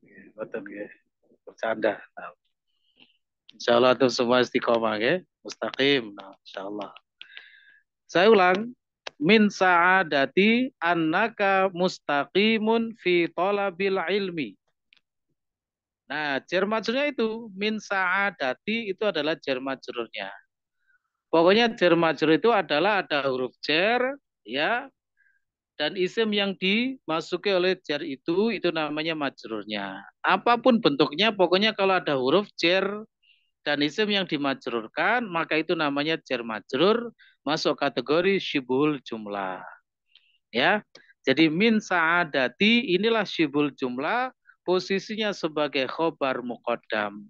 Ya, betul ya. Bercanda. Insyaallah antum semua istiqomah ya, mustaqim. Nah, insyaallah. Saya ulang. Min sa'adati annaka mustaqimun fi tolabil ilmi. Nah, jar majrurnya itu min sa'adati itu adalah jar majrurnya. Pokoknya jar majrur itu adalah ada huruf jar ya dan isim yang dimasuki oleh jar itu itu namanya majrurnya. Apapun bentuknya pokoknya kalau ada huruf jar dan isim yang dimajrurkan maka itu namanya jar majrur masuk kategori syibul jumlah. Ya. Jadi min sa'adati inilah syibul jumlah posisinya sebagai khobar mukodam.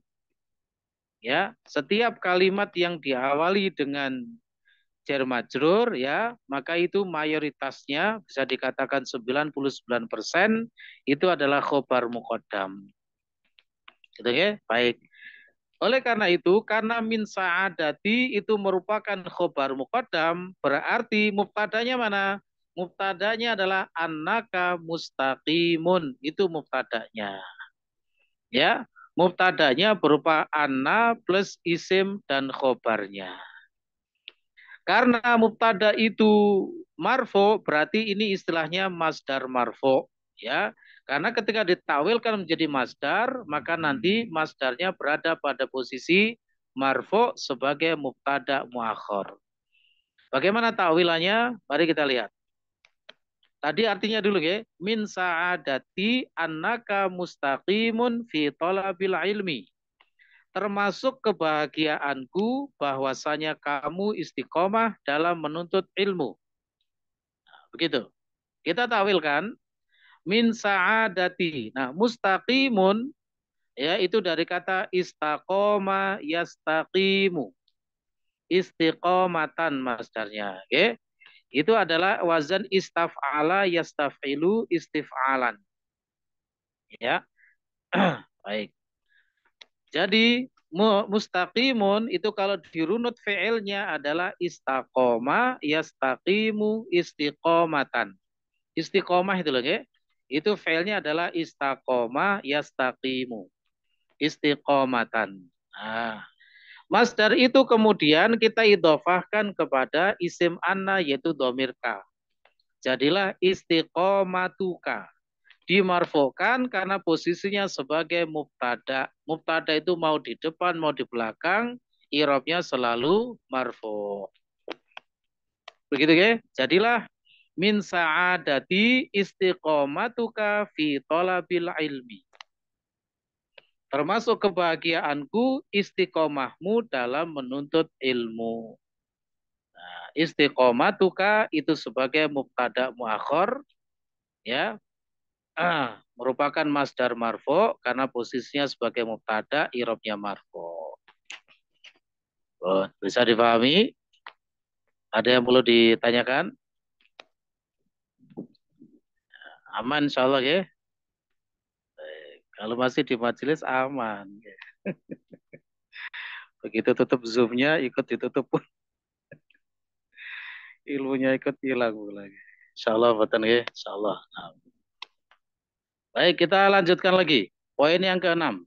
Ya, setiap kalimat yang diawali dengan jar majrur ya, maka itu mayoritasnya bisa dikatakan 99% itu adalah khobar mukodam. Gitu ya, baik. Oleh karena itu, karena min sa'adati itu merupakan khobar muqaddam, berarti mubtadanya mana? Mubtadanya adalah annaka mustaqimun. Itu mubtadanya. Ya, mubtadanya berupa anna plus isim dan khobarnya. Karena mubtada itu marfo, berarti ini istilahnya masdar marfo. Ya, karena ketika ditawilkan menjadi masdar, maka nanti masdarnya berada pada posisi marfo sebagai mubtada muakhor. Bagaimana tawilannya? Mari kita lihat. Tadi artinya dulu ya, min sa'adati annaka mustaqimun fi talabil ilmi. Termasuk kebahagiaanku bahwasanya kamu istiqomah dalam menuntut ilmu. Begitu. Kita tawilkan min sa'adati. Nah, mustaqimun ya itu dari kata istaqoma yastaqimu. Istiqomatan masdarnya, oke. Okay? Itu adalah wazan istaf'ala yastafilu istif'alan. Ya. Baik. Jadi mustaqimun itu kalau dirunut fi'ilnya adalah istaqoma yastaqimu istiqomatan. Istiqomah itu loh, ya. Itu failnya adalah istakoma yastaqimu. Istiqomatan. Nah. Masdar itu kemudian kita idofahkan kepada isim anna yaitu domirka. Jadilah istiqomatuka. Dimarfokan karena posisinya sebagai mubtada. Mubtada itu mau di depan, mau di belakang. Irobnya selalu marfo. Begitu ya. Jadilah min sa'adati istiqomatuka fi talabil ilmi. Termasuk kebahagiaanku istiqomahmu dalam menuntut ilmu. Nah, istiqomatuka itu sebagai mubtada muakhor. ya. Ah, merupakan masdar marfo karena posisinya sebagai mubtada irobnya marfo. Oh, bisa dipahami? Ada yang perlu ditanyakan? Aman insya Allah ya. Kalau masih di majelis aman. Ya. Begitu tutup zoomnya ikut ditutup pun ilmunya ikut hilang lagi. Insya Allah buatan ya. Insya Allah. Nah. Baik kita lanjutkan lagi. Poin yang keenam.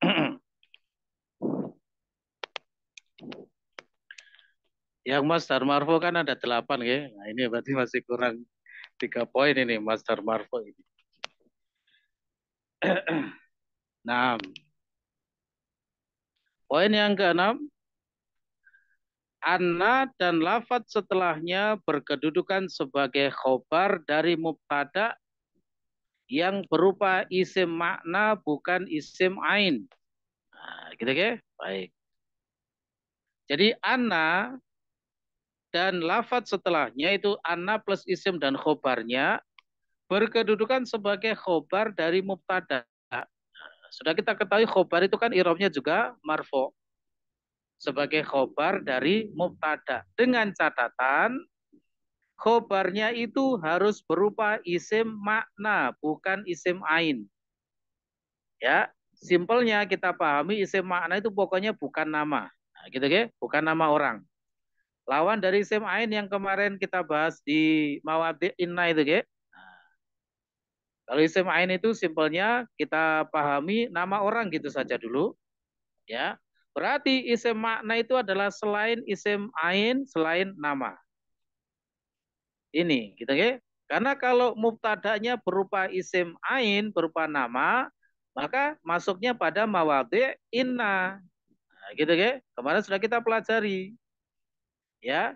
Yang Mas Darmarfo kan ada delapan ya. Nah ini berarti masih kurang tiga poin ini Master marco ini. nah, poin yang keenam, anna dan lafat setelahnya berkedudukan sebagai khobar dari mubtada yang berupa isim makna bukan isim ain. Nah, gitu Baik. Jadi anna dan lafat setelahnya itu anna plus isim dan khobarnya berkedudukan sebagai khobar dari mubtada. Sudah kita ketahui khobar itu kan irobnya juga marfo sebagai khobar dari mubtada dengan catatan khobarnya itu harus berupa isim makna bukan isim ain. Ya, simpelnya kita pahami isim makna itu pokoknya bukan nama. Nah, gitu ya, bukan nama orang. Lawan dari Sim Ain yang kemarin kita bahas di Mawati Inna itu ya. Kalau isim ain itu simpelnya kita pahami nama orang gitu saja dulu. Ya. Berarti isim makna itu adalah selain isim ain, selain nama. Ini gitu ya. Karena kalau mubtadanya berupa isim ain, berupa nama, maka masuknya pada mawati inna. Nah, gitu ya. Kemarin sudah kita pelajari ya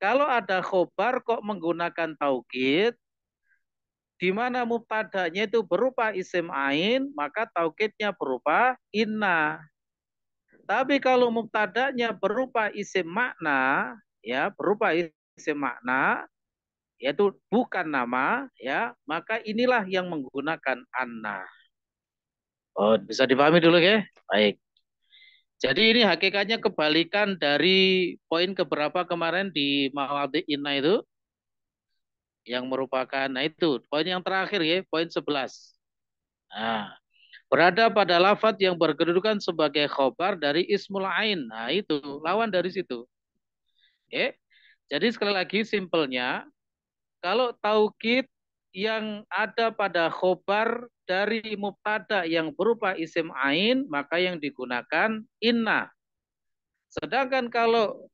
kalau ada khobar kok menggunakan taukid di mana mubtada'nya itu berupa isim ain, maka taukidnya berupa inna. Tapi kalau mubtada'nya berupa isim makna, ya, berupa isim makna yaitu bukan nama, ya, maka inilah yang menggunakan anna. Oh, bisa dipahami dulu ya? Baik. Jadi ini hakikatnya kebalikan dari poin keberapa kemarin di Mawadi Inna itu yang merupakan nah itu poin yang terakhir ya poin 11. Nah, berada pada lafat yang berkedudukan sebagai khobar dari ismul ain. Nah, itu lawan dari situ. Oke. Jadi sekali lagi simpelnya kalau taukid yang ada pada khobar dari mubtada yang berupa isim ain maka yang digunakan inna. Sedangkan kalau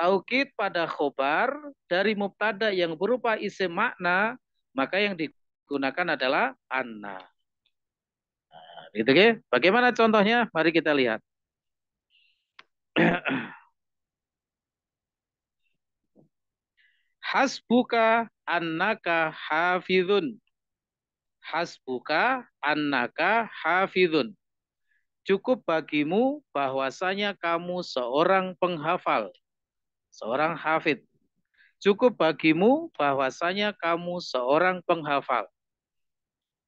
taukid pada khobar dari mubtada yang berupa isim makna maka yang digunakan adalah anna. Nah, gitu ya. Bagaimana contohnya? Mari kita lihat. Hasbuka annaka hafidhun. Hasbuka annaka hafidhun. Cukup bagimu bahwasanya kamu seorang penghafal, seorang hafid. Cukup bagimu bahwasanya kamu seorang penghafal.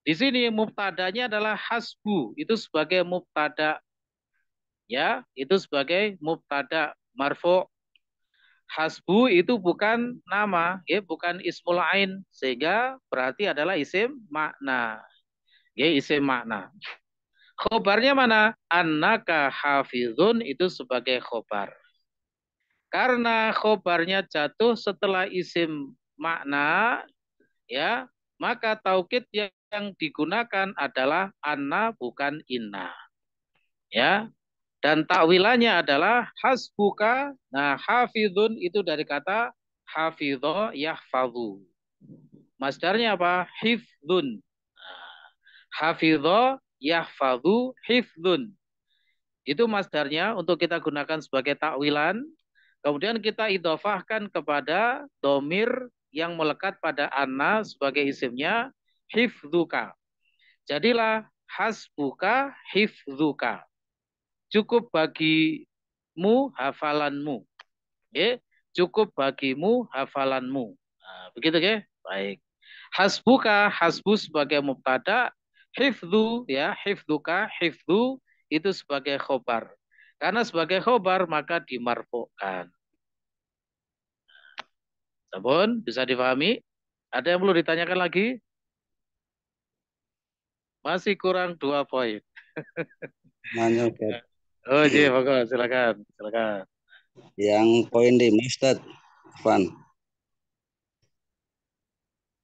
Di sini mubtadanya adalah hasbu, itu sebagai mubtada. Ya, itu sebagai mubtada marfu hasbu itu bukan nama, ya, bukan ismul ain, sehingga berarti adalah isim makna. Ya, isim makna. Khobarnya mana? Annaka hafizun itu sebagai khobar. Karena khobarnya jatuh setelah isim makna, ya, maka taukid yang digunakan adalah anna bukan inna. Ya, dan takwilannya adalah hasbuka. Nah, hafidun itu dari kata hafidho yahfadhu. Masdarnya apa? Hifdun. Nah, hafidho yahfadhu hifdun. Itu masdarnya untuk kita gunakan sebagai takwilan. Kemudian kita idofahkan kepada domir yang melekat pada anna sebagai isimnya hifduka. Jadilah hasbuka hifduka cukup bagimu hafalanmu. Ya, cukup bagimu hafalanmu. Nah, begitu ya? Baik. Hasbuka, hasbu sebagai mubtada, hifdu ya, hifduka, hifdu itu sebagai khobar. Karena sebagai khobar maka dimarfukkan. Sabun, bisa difahami? Ada yang perlu ditanyakan lagi? Masih kurang dua poin. Oh, iya. Ji, bagus. Silakan, silakan. Yang poin di Mustad, Fan.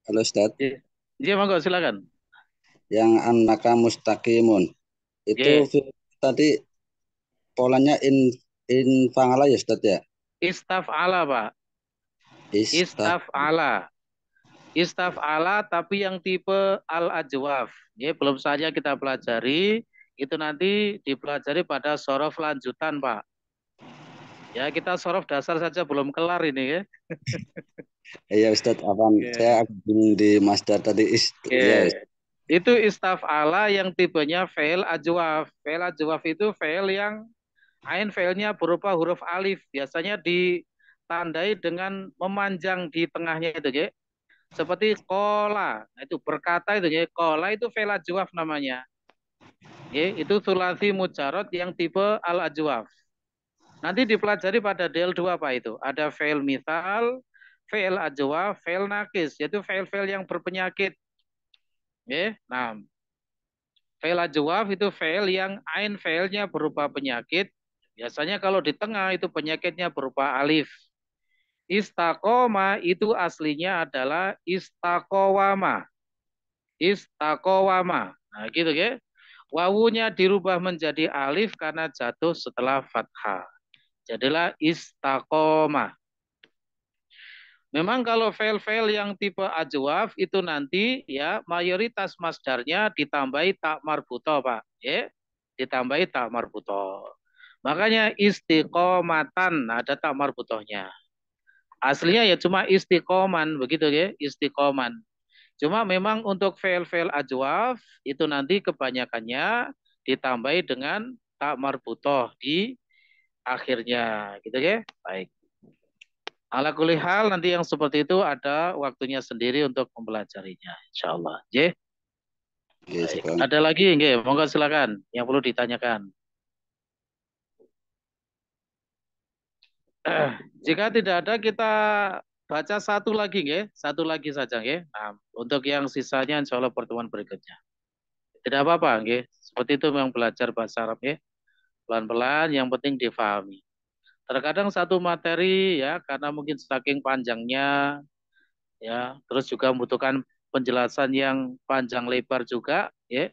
Halo Ustaz. Ji, monggo, bagus, silakan. Yang anaka mustaqimun. Itu Ye. Iya. tadi polanya in in fangala ya Ustaz ya? Istaf'ala, Pak. Istaf'ala. Istaf'ala tapi yang tipe al-ajwaf. Ya, belum saja kita pelajari itu nanti dipelajari pada sorof lanjutan Pak. Ya kita sorof dasar saja belum kelar ini ya. Iya Ustaz, apa okay. saya di masdar tadi ist Okay. Ya. Iya. Itu istaf ala yang tipenya fail ajwaf. Fail ajwaf itu fail yang ain failnya berupa huruf alif. Biasanya ditandai dengan memanjang di tengahnya itu ya. Seperti kola, nah, itu berkata itu ya. Kola itu fail ajwaf namanya. Ya, itu sulasi mujarot yang tipe al-ajwaf. Nanti dipelajari pada del 2 apa itu? Ada fail misal, fail ajwaf, fail nakis, yaitu fail-fail yang berpenyakit. Ya, nah. Fail ajwaf itu fail yang ain failnya berupa penyakit. Biasanya kalau di tengah itu penyakitnya berupa alif. Istakoma itu aslinya adalah istakowama. Istakowama. Nah gitu ya. Wawunya dirubah menjadi alif karena jatuh setelah fathah. Jadilah istakoma. Memang kalau fail-fail yang tipe ajwaf itu nanti ya mayoritas masdarnya ditambahi tak marbuto pak, ya ditambahi tak marbuto. Makanya istiqomatan ada tak marbutohnya. Aslinya ya cuma istiqoman begitu ya istiqoman. Cuma memang untuk file-file ajwaf itu nanti kebanyakannya ditambahi dengan tak marbutoh di akhirnya gitu ya. Baik. Ala kulihal nanti yang seperti itu ada waktunya sendiri untuk mempelajarinya insyaallah. Allah. Yes, ada lagi nggih, monggo silakan yang perlu ditanyakan. Jika tidak ada kita baca satu lagi ya, satu lagi saja ya. Nah, untuk yang sisanya insya Allah pertemuan berikutnya. Tidak apa-apa ya. Seperti itu memang belajar bahasa Arab ya. Pelan-pelan yang penting difahami. Terkadang satu materi ya karena mungkin saking panjangnya ya, terus juga membutuhkan penjelasan yang panjang lebar juga ya.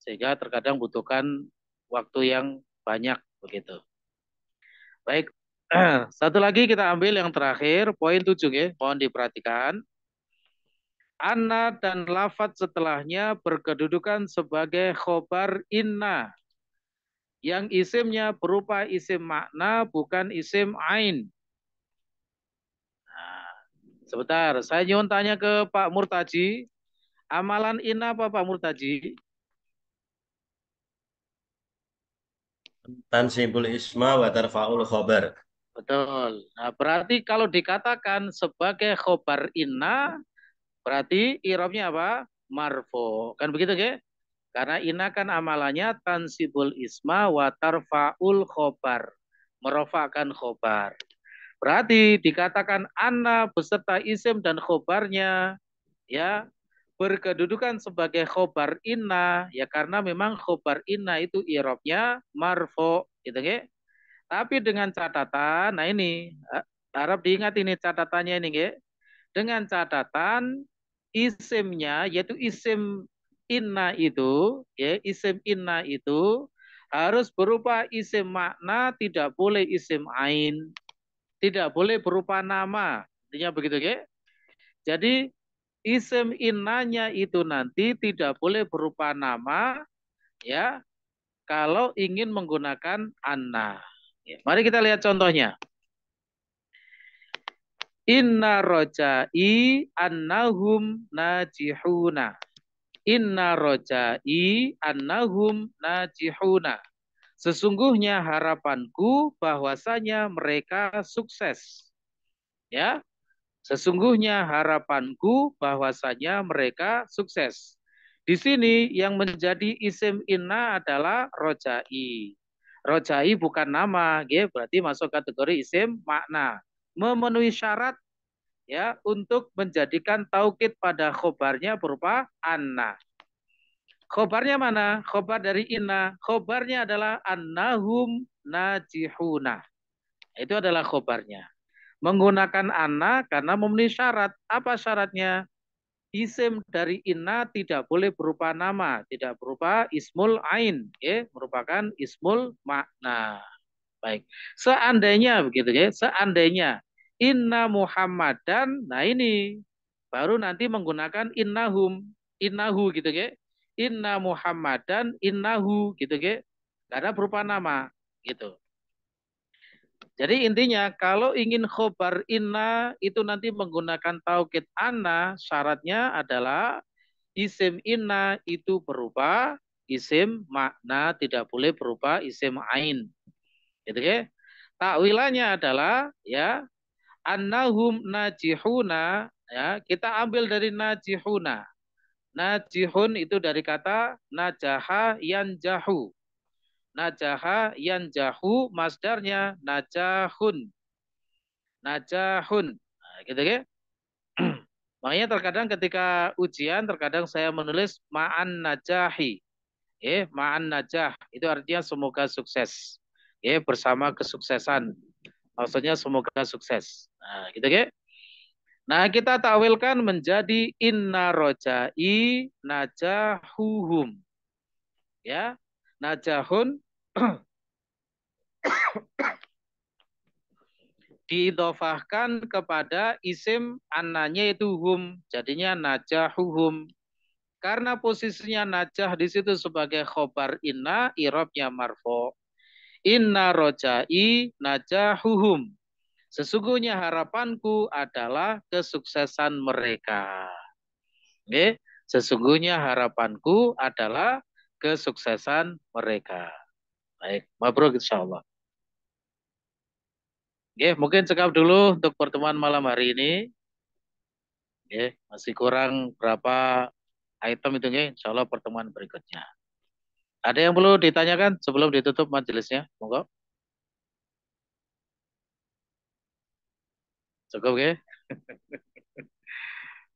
Sehingga terkadang butuhkan waktu yang banyak begitu. Baik, Satu lagi kita ambil yang terakhir, poin tujuh ya, mohon diperhatikan. Anna dan lafat setelahnya berkedudukan sebagai khobar inna. Yang isimnya berupa isim makna bukan isim ain. Nah, sebentar, saya nyon tanya ke Pak Murtaji. Amalan inna apa Pak Murtaji? Tansibul isma wa khobar. Betul. Nah, berarti kalau dikatakan sebagai khobar inna, berarti irobnya apa? Marfo. Kan begitu, ke? Karena inna kan amalannya tansibul isma wa tarfa'ul khobar. Merofakan khobar. Berarti dikatakan anna beserta isim dan khobarnya ya berkedudukan sebagai khobar inna ya karena memang khobar inna itu irobnya marfo gitu nggih tapi dengan catatan, nah ini harap eh, diingat ini catatannya ini, ya. Dengan catatan isimnya yaitu isim inna itu, ya, isim inna itu harus berupa isim makna, tidak boleh isim ain, tidak boleh berupa nama. artinya begitu, ya. Jadi isim innanya itu nanti tidak boleh berupa nama, ya, kalau ingin menggunakan anna. Iya. Mari kita lihat contohnya. Inna rojai annahum najihuna. Inna rojai annahum najihuna. Sesungguhnya harapanku bahwasanya mereka sukses. Ya. Sesungguhnya harapanku bahwasanya mereka sukses. Di sini yang menjadi isim inna adalah rojai. Rojai bukan nama, ya, berarti masuk kategori isim makna. Memenuhi syarat ya untuk menjadikan taukid pada khobarnya berupa anna. Khobarnya mana? Khobar dari inna. Khobarnya adalah annahum najihuna. Itu adalah khobarnya. Menggunakan anna karena memenuhi syarat. Apa syaratnya? isim dari inna tidak boleh berupa nama, tidak berupa ismul ain, ya, merupakan ismul makna. Baik. Seandainya begitu ya, seandainya inna Muhammadan, nah ini baru nanti menggunakan innahum, innahu gitu ya. Inna Muhammadan, innahu gitu ya. Karena berupa nama gitu. Jadi intinya kalau ingin khobar inna itu nanti menggunakan taukid anna syaratnya adalah isim inna itu berupa isim makna tidak boleh berupa isim ain. Gitu ya. Takwilannya adalah ya annahum najihuna ya kita ambil dari najihuna. Najihun itu dari kata najaha yanjahu. Najaha yanjahu masdarnya najahun. Najahun. Nah, gitu ya. Makanya terkadang ketika ujian terkadang saya menulis ma'an najahi. eh ma'an najah itu artinya semoga sukses. Ya, bersama kesuksesan. Maksudnya semoga sukses. Nah, gitu ya. Nah, kita takwilkan menjadi inna rojai najahuhum. Ya, najahun diidofahkan kepada isim anaknya itu hum. Jadinya najah hum Karena posisinya najah di situ sebagai khobar inna, irobnya marfo. Inna rojai najah hum Sesungguhnya harapanku adalah kesuksesan mereka. Sesungguhnya harapanku adalah kesuksesan mereka. Baik, Bro insya Allah. Oke, mungkin cukup dulu untuk pertemuan malam hari ini. Oke, masih kurang berapa item itu, ya? insya Allah pertemuan berikutnya. Ada yang perlu ditanyakan sebelum ditutup majelisnya? Monggo. Cukup, ya?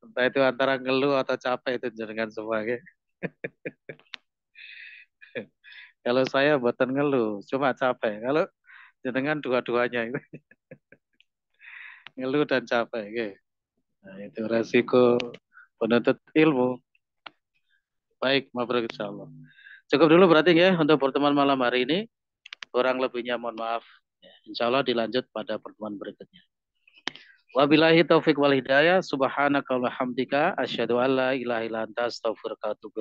Entah itu antara ngeluh atau capek itu jaringan semua, ya? Kalau saya buatan ngeluh, cuma capek. Kalau jenengan dua-duanya itu ngeluh dan capek. Nah, itu resiko penuntut ilmu. Baik, maaf insya Allah. Cukup dulu berarti ya untuk pertemuan malam hari ini. Kurang lebihnya mohon maaf. Ya, insya Allah dilanjut pada pertemuan berikutnya. Wabillahi taufik wal hidayah. hamdika, Asyhadu an la ilaha illa anta astaghfiruka wa atubu